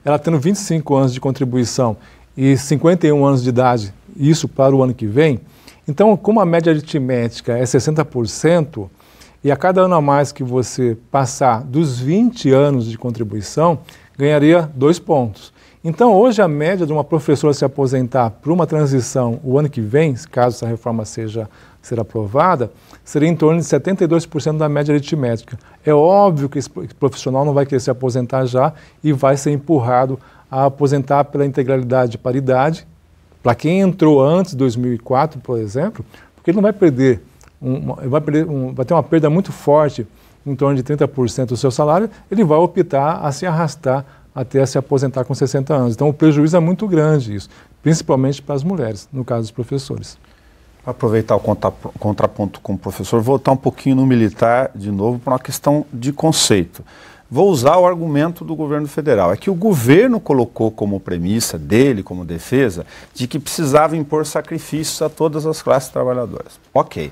ela tendo 25 anos de contribuição e 51 anos de idade, isso para o ano que vem. Então, como a média aritmética é 60%, e a cada ano a mais que você passar dos 20 anos de contribuição, ganharia dois pontos. Então, hoje, a média de uma professora se aposentar para uma transição o ano que vem, caso essa reforma seja ser aprovada, seria em torno de 72% da média aritmética. É óbvio que esse profissional não vai querer se aposentar já e vai ser empurrado a aposentar pela integralidade de paridade, para quem entrou antes de 2004, por exemplo, porque ele não vai perder, um, vai, perder um, vai ter uma perda muito forte em torno de 30% do seu salário, ele vai optar a se arrastar até se aposentar com 60 anos. Então, o prejuízo é muito grande isso, principalmente para as mulheres, no caso dos professores. Aproveitar o contraponto com o professor, voltar um pouquinho no militar de novo para uma questão de conceito. Vou usar o argumento do governo federal. É que o governo colocou como premissa dele, como defesa, de que precisava impor sacrifícios a todas as classes trabalhadoras. Ok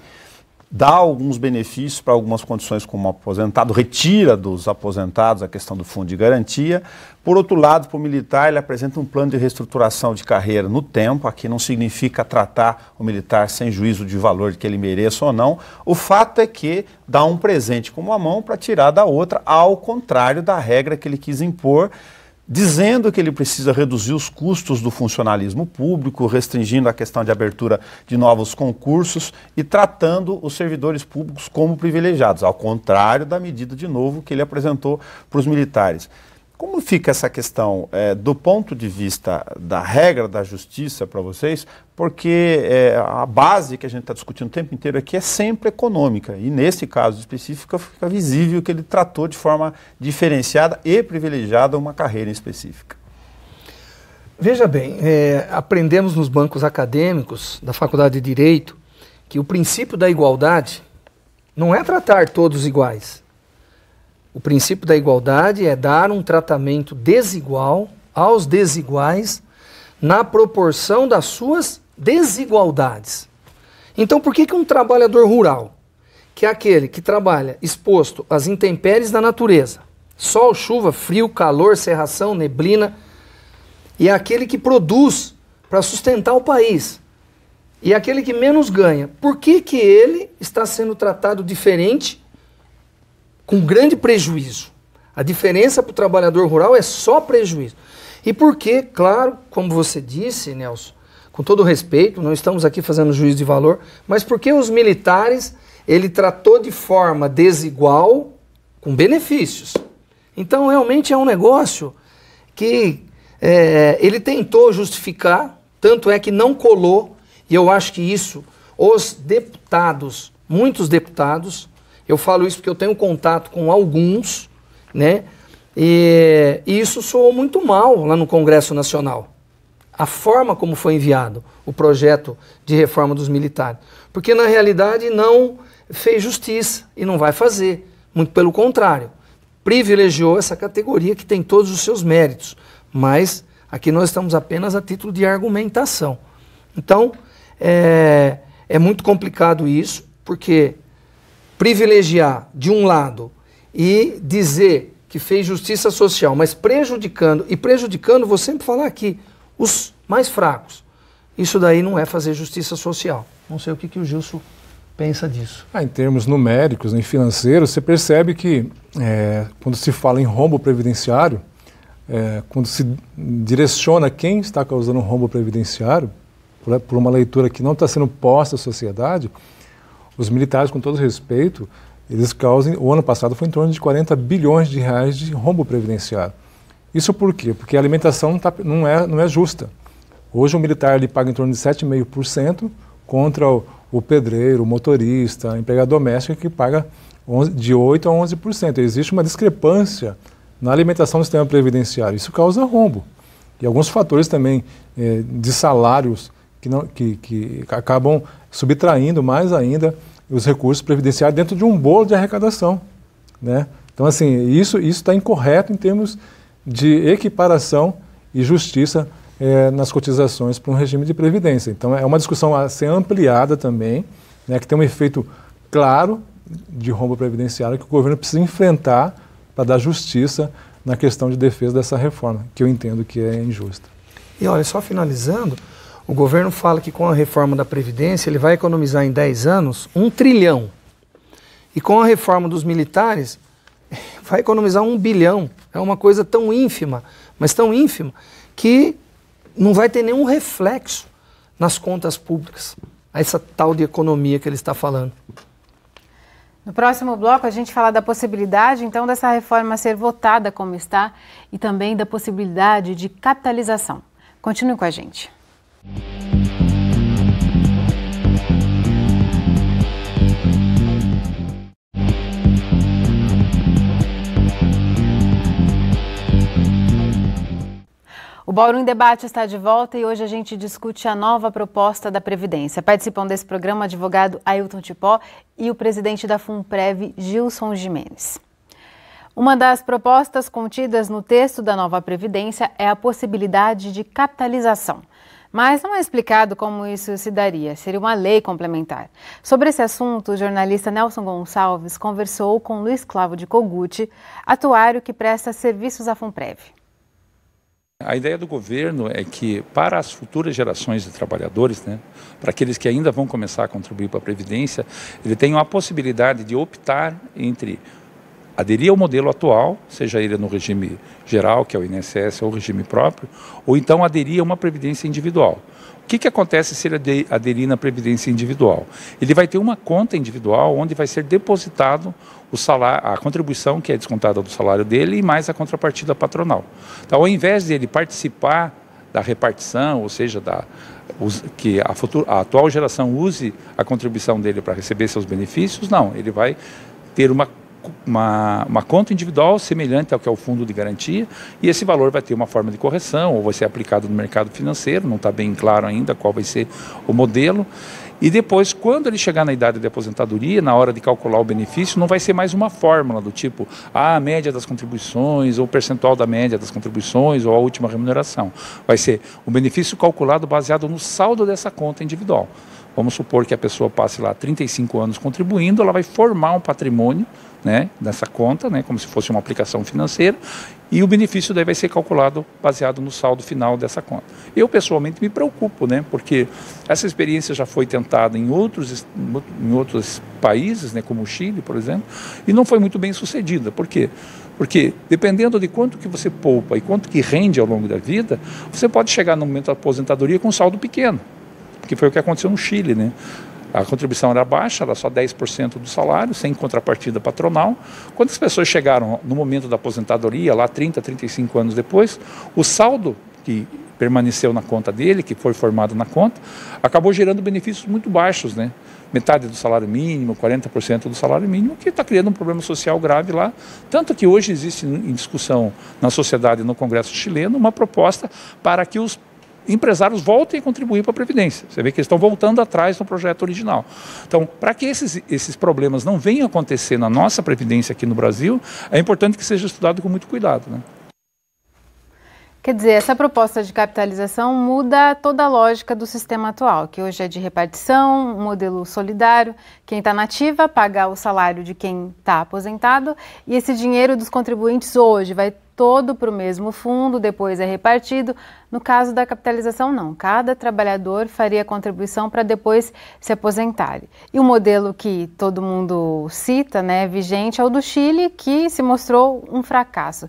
dá alguns benefícios para algumas condições como aposentado, retira dos aposentados a questão do fundo de garantia. Por outro lado, para o militar, ele apresenta um plano de reestruturação de carreira no tempo, aqui não significa tratar o militar sem juízo de valor de que ele mereça ou não. O fato é que dá um presente com uma mão para tirar da outra, ao contrário da regra que ele quis impor dizendo que ele precisa reduzir os custos do funcionalismo público, restringindo a questão de abertura de novos concursos e tratando os servidores públicos como privilegiados, ao contrário da medida de novo que ele apresentou para os militares. Como fica essa questão é, do ponto de vista da regra da justiça para vocês? Porque é, a base que a gente está discutindo o tempo inteiro aqui é sempre econômica. E nesse caso específico, fica visível que ele tratou de forma diferenciada e privilegiada uma carreira em específica. Veja bem, é, aprendemos nos bancos acadêmicos da Faculdade de Direito que o princípio da igualdade não é tratar todos iguais o princípio da igualdade é dar um tratamento desigual aos desiguais na proporção das suas desigualdades. Então, por que, que um trabalhador rural, que é aquele que trabalha exposto às intempéries da natureza, sol, chuva, frio, calor, serração, neblina, e é aquele que produz para sustentar o país, e é aquele que menos ganha, por que, que ele está sendo tratado diferente com grande prejuízo. A diferença para o trabalhador rural é só prejuízo. E por que claro, como você disse, Nelson, com todo respeito, não estamos aqui fazendo juízo de valor, mas porque os militares ele tratou de forma desigual com benefícios. Então, realmente é um negócio que é, ele tentou justificar, tanto é que não colou, e eu acho que isso, os deputados, muitos deputados, eu falo isso porque eu tenho contato com alguns, né? E, e isso soou muito mal lá no Congresso Nacional. A forma como foi enviado o projeto de reforma dos militares. Porque na realidade não fez justiça e não vai fazer. Muito pelo contrário, privilegiou essa categoria que tem todos os seus méritos. Mas aqui nós estamos apenas a título de argumentação. Então, é, é muito complicado isso, porque privilegiar, de um lado, e dizer que fez justiça social, mas prejudicando, e prejudicando, vou sempre falar aqui, os mais fracos. Isso daí não é fazer justiça social. Não sei o que, que o Gilson pensa disso. Ah, em termos numéricos e financeiros, você percebe que é, quando se fala em rombo previdenciário, é, quando se direciona quem está causando um rombo previdenciário, por, por uma leitura que não está sendo posta à sociedade, os militares, com todo respeito, eles causam, o ano passado foi em torno de 40 bilhões de reais de rombo previdenciário. Isso por quê? Porque a alimentação tá, não, é, não é justa. Hoje o militar ele paga em torno de 7,5% contra o, o, pedreiro, o motorista, a empregada doméstica que paga 11, de 8% a 11%. Existe uma discrepância na alimentação do sistema previdenciário. Isso causa rombo. E alguns fatores também eh, de salários que, não, que, que acabam subtraindo mais ainda os recursos previdenciários dentro de um bolo de arrecadação. Né? Então, assim, isso está incorreto em termos de equiparação e justiça eh, nas cotizações para um regime de previdência. Então, é uma discussão a ser ampliada também, né, que tem um efeito claro de rombo previdenciário que o governo precisa enfrentar para dar justiça na questão de defesa dessa reforma, que eu entendo que é injusta. E olha, só finalizando, o governo fala que com a reforma da Previdência ele vai economizar em 10 anos um trilhão. E com a reforma dos militares, vai economizar um bilhão. É uma coisa tão ínfima, mas tão ínfima, que não vai ter nenhum reflexo nas contas públicas, essa tal de economia que ele está falando. No próximo bloco, a gente fala da possibilidade, então, dessa reforma ser votada como está e também da possibilidade de capitalização. Continue com a gente. O Bauru em Debate está de volta e hoje a gente discute a nova proposta da Previdência. Participam desse programa o advogado Ailton Tipó e o presidente da FUNPREV, Gilson Jimenez. Uma das propostas contidas no texto da nova Previdência é a possibilidade de capitalização. Mas não é explicado como isso se daria, seria uma lei complementar. Sobre esse assunto, o jornalista Nelson Gonçalves conversou com Luiz Cláudio de Cogutti, atuário que presta serviços à Funprev. A ideia do governo é que, para as futuras gerações de trabalhadores, né, para aqueles que ainda vão começar a contribuir para a Previdência, ele tem a possibilidade de optar entre aderir ao modelo atual, seja ele no regime geral, que é o INSS, ou o regime próprio, ou então aderir a uma previdência individual. O que, que acontece se ele aderir na previdência individual? Ele vai ter uma conta individual onde vai ser depositado o salário, a contribuição que é descontada do salário dele e mais a contrapartida patronal. Então, ao invés de ele participar da repartição, ou seja, da, que a, futura, a atual geração use a contribuição dele para receber seus benefícios, não. Ele vai ter uma uma, uma conta individual semelhante ao que é o fundo de garantia, e esse valor vai ter uma forma de correção, ou vai ser aplicado no mercado financeiro, não está bem claro ainda qual vai ser o modelo. E depois, quando ele chegar na idade de aposentadoria, na hora de calcular o benefício, não vai ser mais uma fórmula do tipo ah, a média das contribuições, ou o percentual da média das contribuições, ou a última remuneração. Vai ser o benefício calculado baseado no saldo dessa conta individual. Vamos supor que a pessoa passe lá 35 anos contribuindo, ela vai formar um patrimônio né, nessa conta, né, como se fosse uma aplicação financeira, e o benefício daí vai ser calculado baseado no saldo final dessa conta. Eu pessoalmente me preocupo, né, porque essa experiência já foi tentada em outros, em outros países, né, como o Chile, por exemplo, e não foi muito bem sucedida. Por quê? Porque dependendo de quanto que você poupa e quanto que rende ao longo da vida, você pode chegar no momento da aposentadoria com um saldo pequeno, que foi o que aconteceu no Chile, né? A contribuição era baixa, era só 10% do salário, sem contrapartida patronal. Quando as pessoas chegaram no momento da aposentadoria, lá 30, 35 anos depois, o saldo que permaneceu na conta dele, que foi formado na conta, acabou gerando benefícios muito baixos, né? Metade do salário mínimo, 40% do salário mínimo, que está criando um problema social grave lá. Tanto que hoje existe em discussão na sociedade, no Congresso chileno, uma proposta para que os empresários voltem a contribuir para a Previdência. Você vê que eles estão voltando atrás no projeto original. Então, para que esses, esses problemas não venham a acontecer na nossa Previdência aqui no Brasil, é importante que seja estudado com muito cuidado. Né? Quer dizer, essa proposta de capitalização muda toda a lógica do sistema atual, que hoje é de repartição, um modelo solidário, quem está nativa paga o salário de quem está aposentado, e esse dinheiro dos contribuintes hoje vai todo para o mesmo fundo, depois é repartido. No caso da capitalização, não. Cada trabalhador faria contribuição para depois se aposentar. E o modelo que todo mundo cita, né, vigente, é o do Chile, que se mostrou um fracasso.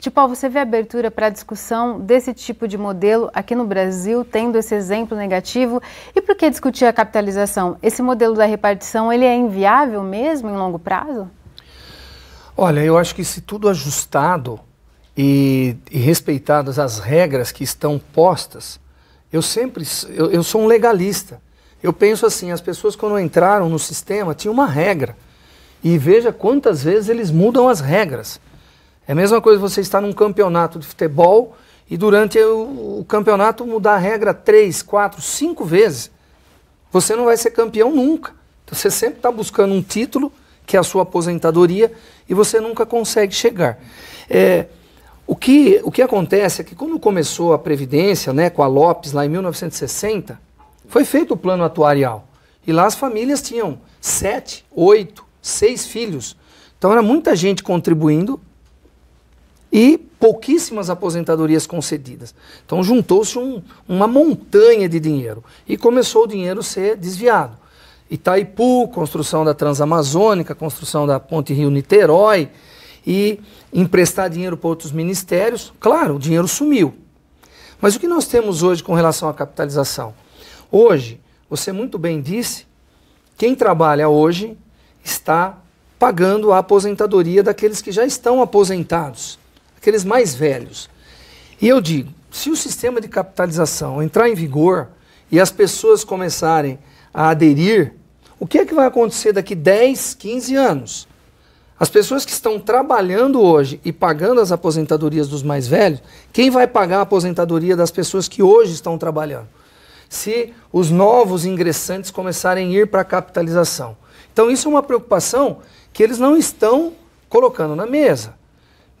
Tipo, ó, você vê abertura para discussão desse tipo de modelo aqui no Brasil, tendo esse exemplo negativo? E por que discutir a capitalização? Esse modelo da repartição, ele é inviável mesmo em longo prazo? Olha, eu acho que se tudo ajustado, e, e respeitadas as regras que estão postas, eu sempre eu, eu sou um legalista. Eu penso assim, as pessoas quando entraram no sistema tinha uma regra. E veja quantas vezes eles mudam as regras. É a mesma coisa você estar num campeonato de futebol e durante o, o campeonato mudar a regra três, quatro, cinco vezes. Você não vai ser campeão nunca. Então você sempre está buscando um título, que é a sua aposentadoria, e você nunca consegue chegar. É, o que, o que acontece é que quando começou a Previdência, né, com a Lopes, lá em 1960, foi feito o plano atuarial. E lá as famílias tinham sete, oito, seis filhos. Então era muita gente contribuindo e pouquíssimas aposentadorias concedidas. Então juntou-se um, uma montanha de dinheiro e começou o dinheiro a ser desviado. Itaipu, construção da Transamazônica, construção da Ponte Rio-Niterói, e emprestar dinheiro para outros ministérios, claro, o dinheiro sumiu. Mas o que nós temos hoje com relação à capitalização? Hoje, você muito bem disse, quem trabalha hoje está pagando a aposentadoria daqueles que já estão aposentados, aqueles mais velhos. E eu digo, se o sistema de capitalização entrar em vigor e as pessoas começarem a aderir, o que é que vai acontecer daqui 10, 15 anos? As pessoas que estão trabalhando hoje e pagando as aposentadorias dos mais velhos, quem vai pagar a aposentadoria das pessoas que hoje estão trabalhando? Se os novos ingressantes começarem a ir para a capitalização. Então, isso é uma preocupação que eles não estão colocando na mesa.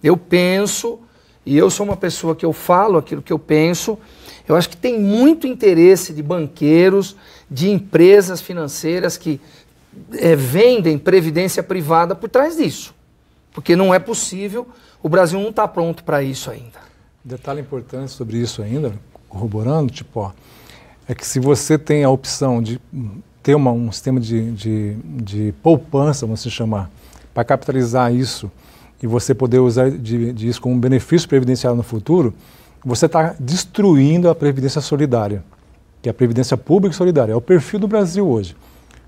Eu penso, e eu sou uma pessoa que eu falo aquilo que eu penso, eu acho que tem muito interesse de banqueiros, de empresas financeiras que é, vendem previdência privada por trás disso. Porque não é possível, o Brasil não está pronto para isso ainda. Detalhe importante sobre isso ainda, corroborando, tipo, ó, é que se você tem a opção de ter uma, um sistema de, de, de poupança, vamos se chamar, para capitalizar isso e você poder usar de, disso como um benefício previdenciário no futuro, você está destruindo a previdência solidária, que é a previdência pública solidária. É o perfil do Brasil hoje.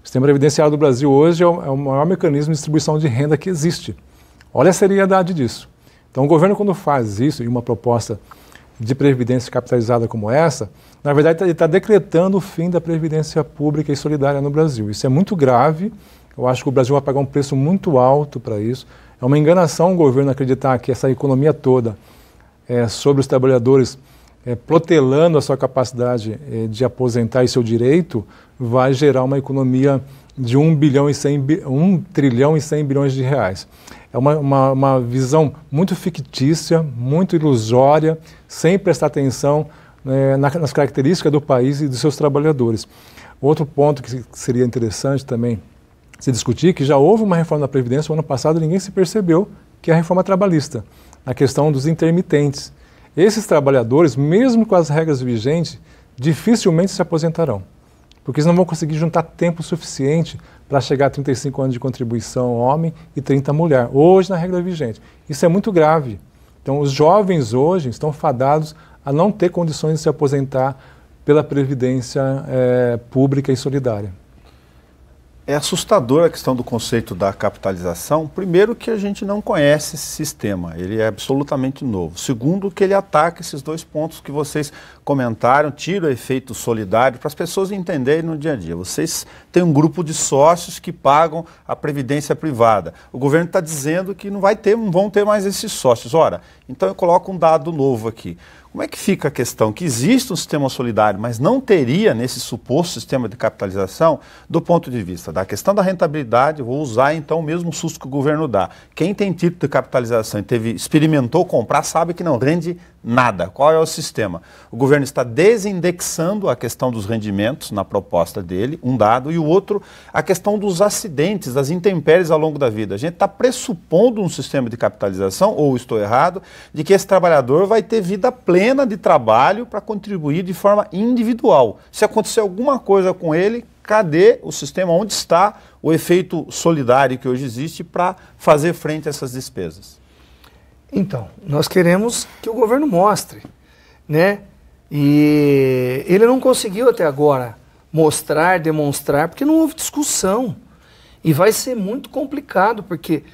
O sistema previdenciário do Brasil hoje é, é o maior mecanismo de distribuição de renda que existe. Olha a seriedade disso. Então, o governo, quando faz isso, e uma proposta de previdência capitalizada como essa, na verdade, ele está decretando o fim da previdência pública e solidária no Brasil. Isso é muito grave. Eu acho que o Brasil vai pagar um preço muito alto para isso. É uma enganação o governo acreditar que essa economia toda é sobre os trabalhadores é, protelando a sua capacidade é, de aposentar e seu direito, vai gerar uma economia de 1, bilhão e 100, 1 trilhão e 100 bilhões de reais. É uma, uma, uma visão muito fictícia, muito ilusória, sem prestar atenção é, nas características do país e dos seus trabalhadores. Outro ponto que seria interessante também se discutir, que já houve uma reforma da Previdência no ano passado, ninguém se percebeu, que é a reforma trabalhista, a questão dos intermitentes esses trabalhadores, mesmo com as regras vigentes, dificilmente se aposentarão, porque eles não vão conseguir juntar tempo suficiente para chegar a 35 anos de contribuição homem e 30 mulher, hoje na regra vigente. Isso é muito grave. Então, os jovens hoje estão fadados a não ter condições de se aposentar pela previdência é, pública e solidária. É assustadora a questão do conceito da capitalização. Primeiro, que a gente não conhece esse sistema, ele é absolutamente novo. Segundo, que ele ataca esses dois pontos que vocês comentaram, tira o efeito solidário para as pessoas entenderem no dia a dia. Vocês têm um grupo de sócios que pagam a previdência privada. O governo está dizendo que não vai ter, não vão ter mais esses sócios. Ora, então eu coloco um dado novo aqui. Como é que fica a questão que existe um sistema solidário, mas não teria nesse suposto sistema de capitalização, do ponto de vista da questão da rentabilidade, vou usar então o mesmo susto que o governo dá. Quem tem título de capitalização e teve, experimentou comprar sabe que não rende nada. Qual é o sistema? O governo está desindexando a questão dos rendimentos na proposta dele, um dado, e o outro, a questão dos acidentes, das intempéries ao longo da vida. A gente está pressupondo um sistema de capitalização, ou estou errado, de que esse trabalhador vai ter vida plena de trabalho para contribuir de forma individual. Se acontecer alguma coisa com ele, cadê o sistema? Onde está o efeito solidário que hoje existe para fazer frente a essas despesas? Então, nós queremos que o governo mostre, né? E ele não conseguiu até agora mostrar, demonstrar, porque não houve discussão. E vai ser muito complicado, porque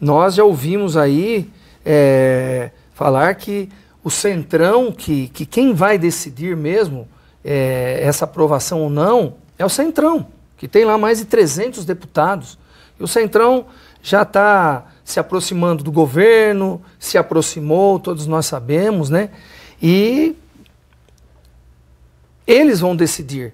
nós já ouvimos aí é, falar que o centrão, que, que quem vai decidir mesmo é, essa aprovação ou não, é o centrão, que tem lá mais de 300 deputados. E o centrão já está se aproximando do governo, se aproximou, todos nós sabemos, né? E eles vão decidir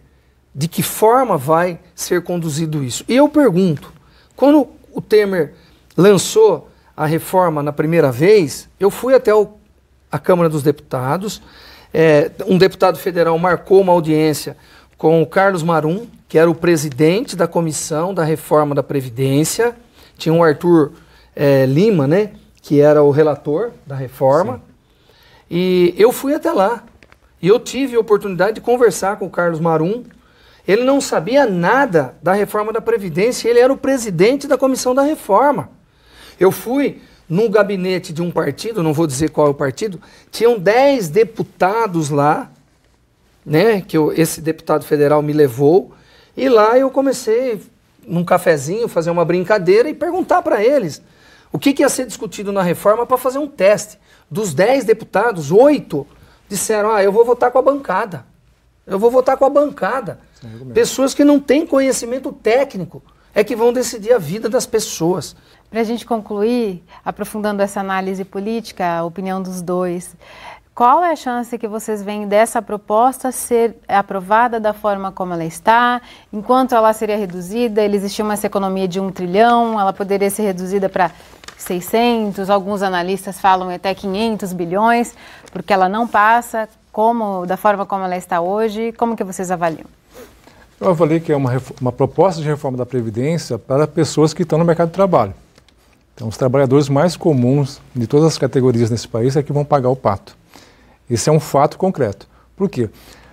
de que forma vai ser conduzido isso. E eu pergunto, quando o Temer lançou a reforma na primeira vez, eu fui até o, a Câmara dos Deputados, é, um deputado federal marcou uma audiência com o Carlos Marum, que era o presidente da comissão da reforma da Previdência, tinha o Arthur é, Lima, né, que era o relator da reforma. Sim. E eu fui até lá. E eu tive a oportunidade de conversar com o Carlos Marum. Ele não sabia nada da reforma da Previdência, ele era o presidente da comissão da reforma. Eu fui num gabinete de um partido, não vou dizer qual é o partido, tinham 10 deputados lá, né, que eu, esse deputado federal me levou, e lá eu comecei num cafezinho fazer uma brincadeira e perguntar para eles o que, que ia ser discutido na reforma para fazer um teste? Dos 10 deputados, 8 disseram: ah, eu vou votar com a bancada. Eu vou votar com a bancada. É pessoas que não têm conhecimento técnico é que vão decidir a vida das pessoas. Para a gente concluir, aprofundando essa análise política, a opinião dos dois, qual é a chance que vocês veem dessa proposta ser aprovada da forma como ela está? Enquanto ela seria reduzida, ele existia uma economia de um trilhão, ela poderia ser reduzida para 600, alguns analistas falam até 500 bilhões, porque ela não passa como da forma como ela está hoje. Como que vocês avaliam? Eu avaliei que é uma, uma proposta de reforma da Previdência para pessoas que estão no mercado de trabalho. Então, os trabalhadores mais comuns de todas as categorias nesse país é que vão pagar o pato. Isso é um fato concreto. Por quê?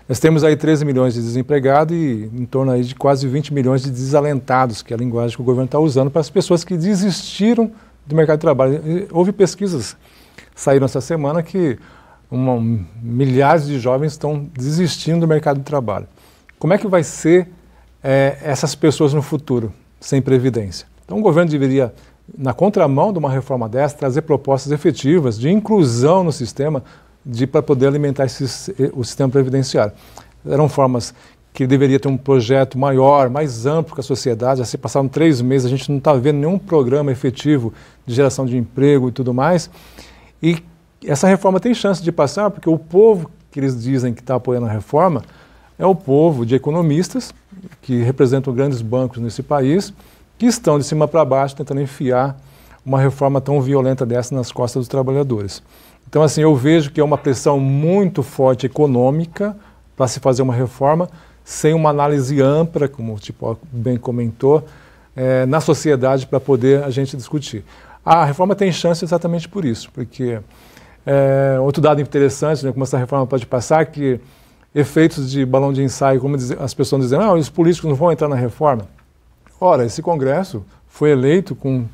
Nós temos aí 13 milhões de desempregados e em torno aí de quase 20 milhões de desalentados, que é a linguagem que o governo está usando para as pessoas que desistiram do mercado de trabalho. E houve pesquisas saíram essa semana que uma, milhares de jovens estão desistindo do mercado de trabalho. Como é que vai ser é, essas pessoas no futuro sem previdência? Então o governo deveria, na contramão de uma reforma dessa, trazer propostas efetivas de inclusão no sistema para poder alimentar esses, eh, o sistema previdenciário. Eram formas que deveria ter um projeto maior, mais amplo com a sociedade. Já se passaram três meses, a gente não está vendo nenhum programa efetivo de geração de emprego e tudo mais. E essa reforma tem chance de passar, porque o povo que eles dizem que está apoiando a reforma é o povo de economistas, que representam grandes bancos nesse país, que estão de cima para baixo tentando enfiar uma reforma tão violenta dessa nas costas dos trabalhadores. Então, assim, eu vejo que é uma pressão muito forte econômica para se fazer uma reforma, sem uma análise ampla, como o tipo bem comentou, é, na sociedade para poder a gente discutir. A reforma tem chance exatamente por isso, porque é, outro dado interessante, né, como essa reforma pode passar, que efeitos de balão de ensaio, como as pessoas dizem, ah, os políticos não vão entrar na reforma. Ora, esse Congresso foi eleito com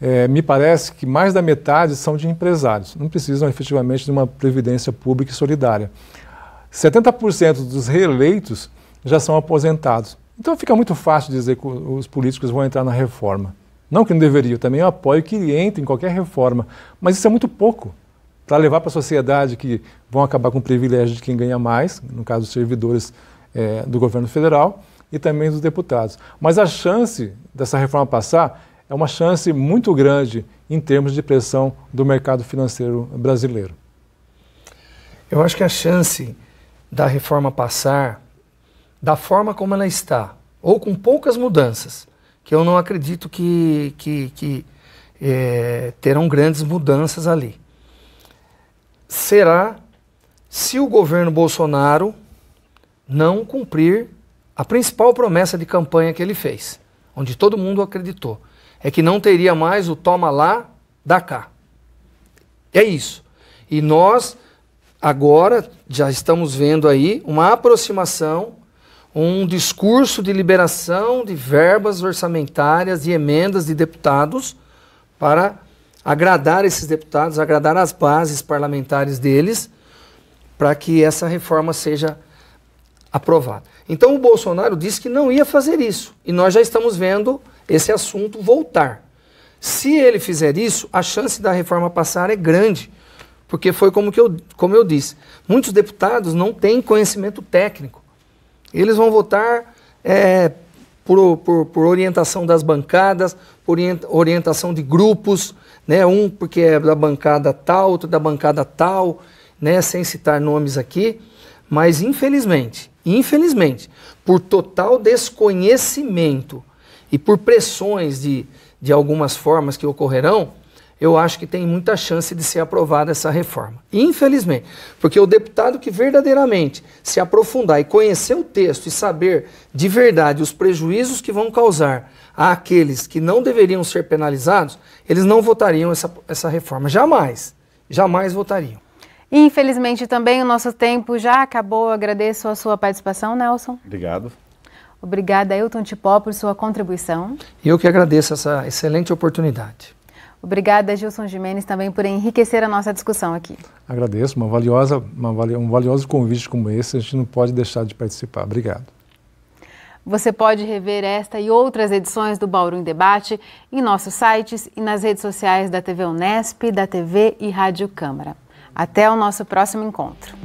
é, me parece que mais da metade são de empresários, não precisam efetivamente de uma previdência pública e solidária. 70% dos reeleitos já são aposentados. Então fica muito fácil dizer que os políticos vão entrar na reforma. Não que não deveriam, também eu apoio que entrem em qualquer reforma, mas isso é muito pouco para levar para a sociedade que vão acabar com o privilégio de quem ganha mais, no caso dos servidores é, do governo federal e também dos deputados. Mas a chance dessa reforma passar é uma chance muito grande em termos de pressão do mercado financeiro brasileiro. Eu acho que a chance da reforma passar, da forma como ela está, ou com poucas mudanças, que eu não acredito que, que, que é, terão grandes mudanças ali, será se o governo Bolsonaro não cumprir a principal promessa de campanha que ele fez, onde todo mundo acreditou, é que não teria mais o toma lá, dá cá. É isso. E nós agora já estamos vendo aí uma aproximação, um discurso de liberação de verbas orçamentárias e emendas de deputados para agradar esses deputados, agradar as bases parlamentares deles, para que essa reforma seja aprovada. Então o Bolsonaro disse que não ia fazer isso, e nós já estamos vendo esse assunto voltar. Se ele fizer isso, a chance da reforma passar é grande, porque foi como, que eu, como eu disse: muitos deputados não têm conhecimento técnico. Eles vão votar é, por, por, por, orientação das bancadas, por orientação de grupos, né? um porque é da bancada tal, outro da bancada tal, né? sem citar nomes aqui. Mas, infelizmente, infelizmente, por total desconhecimento e por pressões de, de algumas formas que ocorrerão, eu acho que tem muita chance de ser aprovada essa reforma. Infelizmente, porque o deputado que verdadeiramente se aprofundar e conhecer o texto e saber de verdade os prejuízos que vão causar àqueles que não deveriam ser penalizados, eles não votariam essa, essa reforma. Jamais, jamais votariam. Infelizmente também o nosso tempo já acabou. agradeço a sua participação, Nelson. Obrigado. Obrigada, Ailton Tipó, por sua contribuição. Eu que agradeço essa excelente oportunidade. Obrigada, Gilson Jimenez, também por enriquecer a nossa discussão aqui. Agradeço, uma valiosa, uma um valioso convite como esse, a gente não pode deixar de participar. Obrigado. Você pode rever esta e outras edições do Bauru em Debate em nossos sites e nas redes sociais da TV Unesp, da TV e Rádio Câmara. Até o nosso próximo encontro.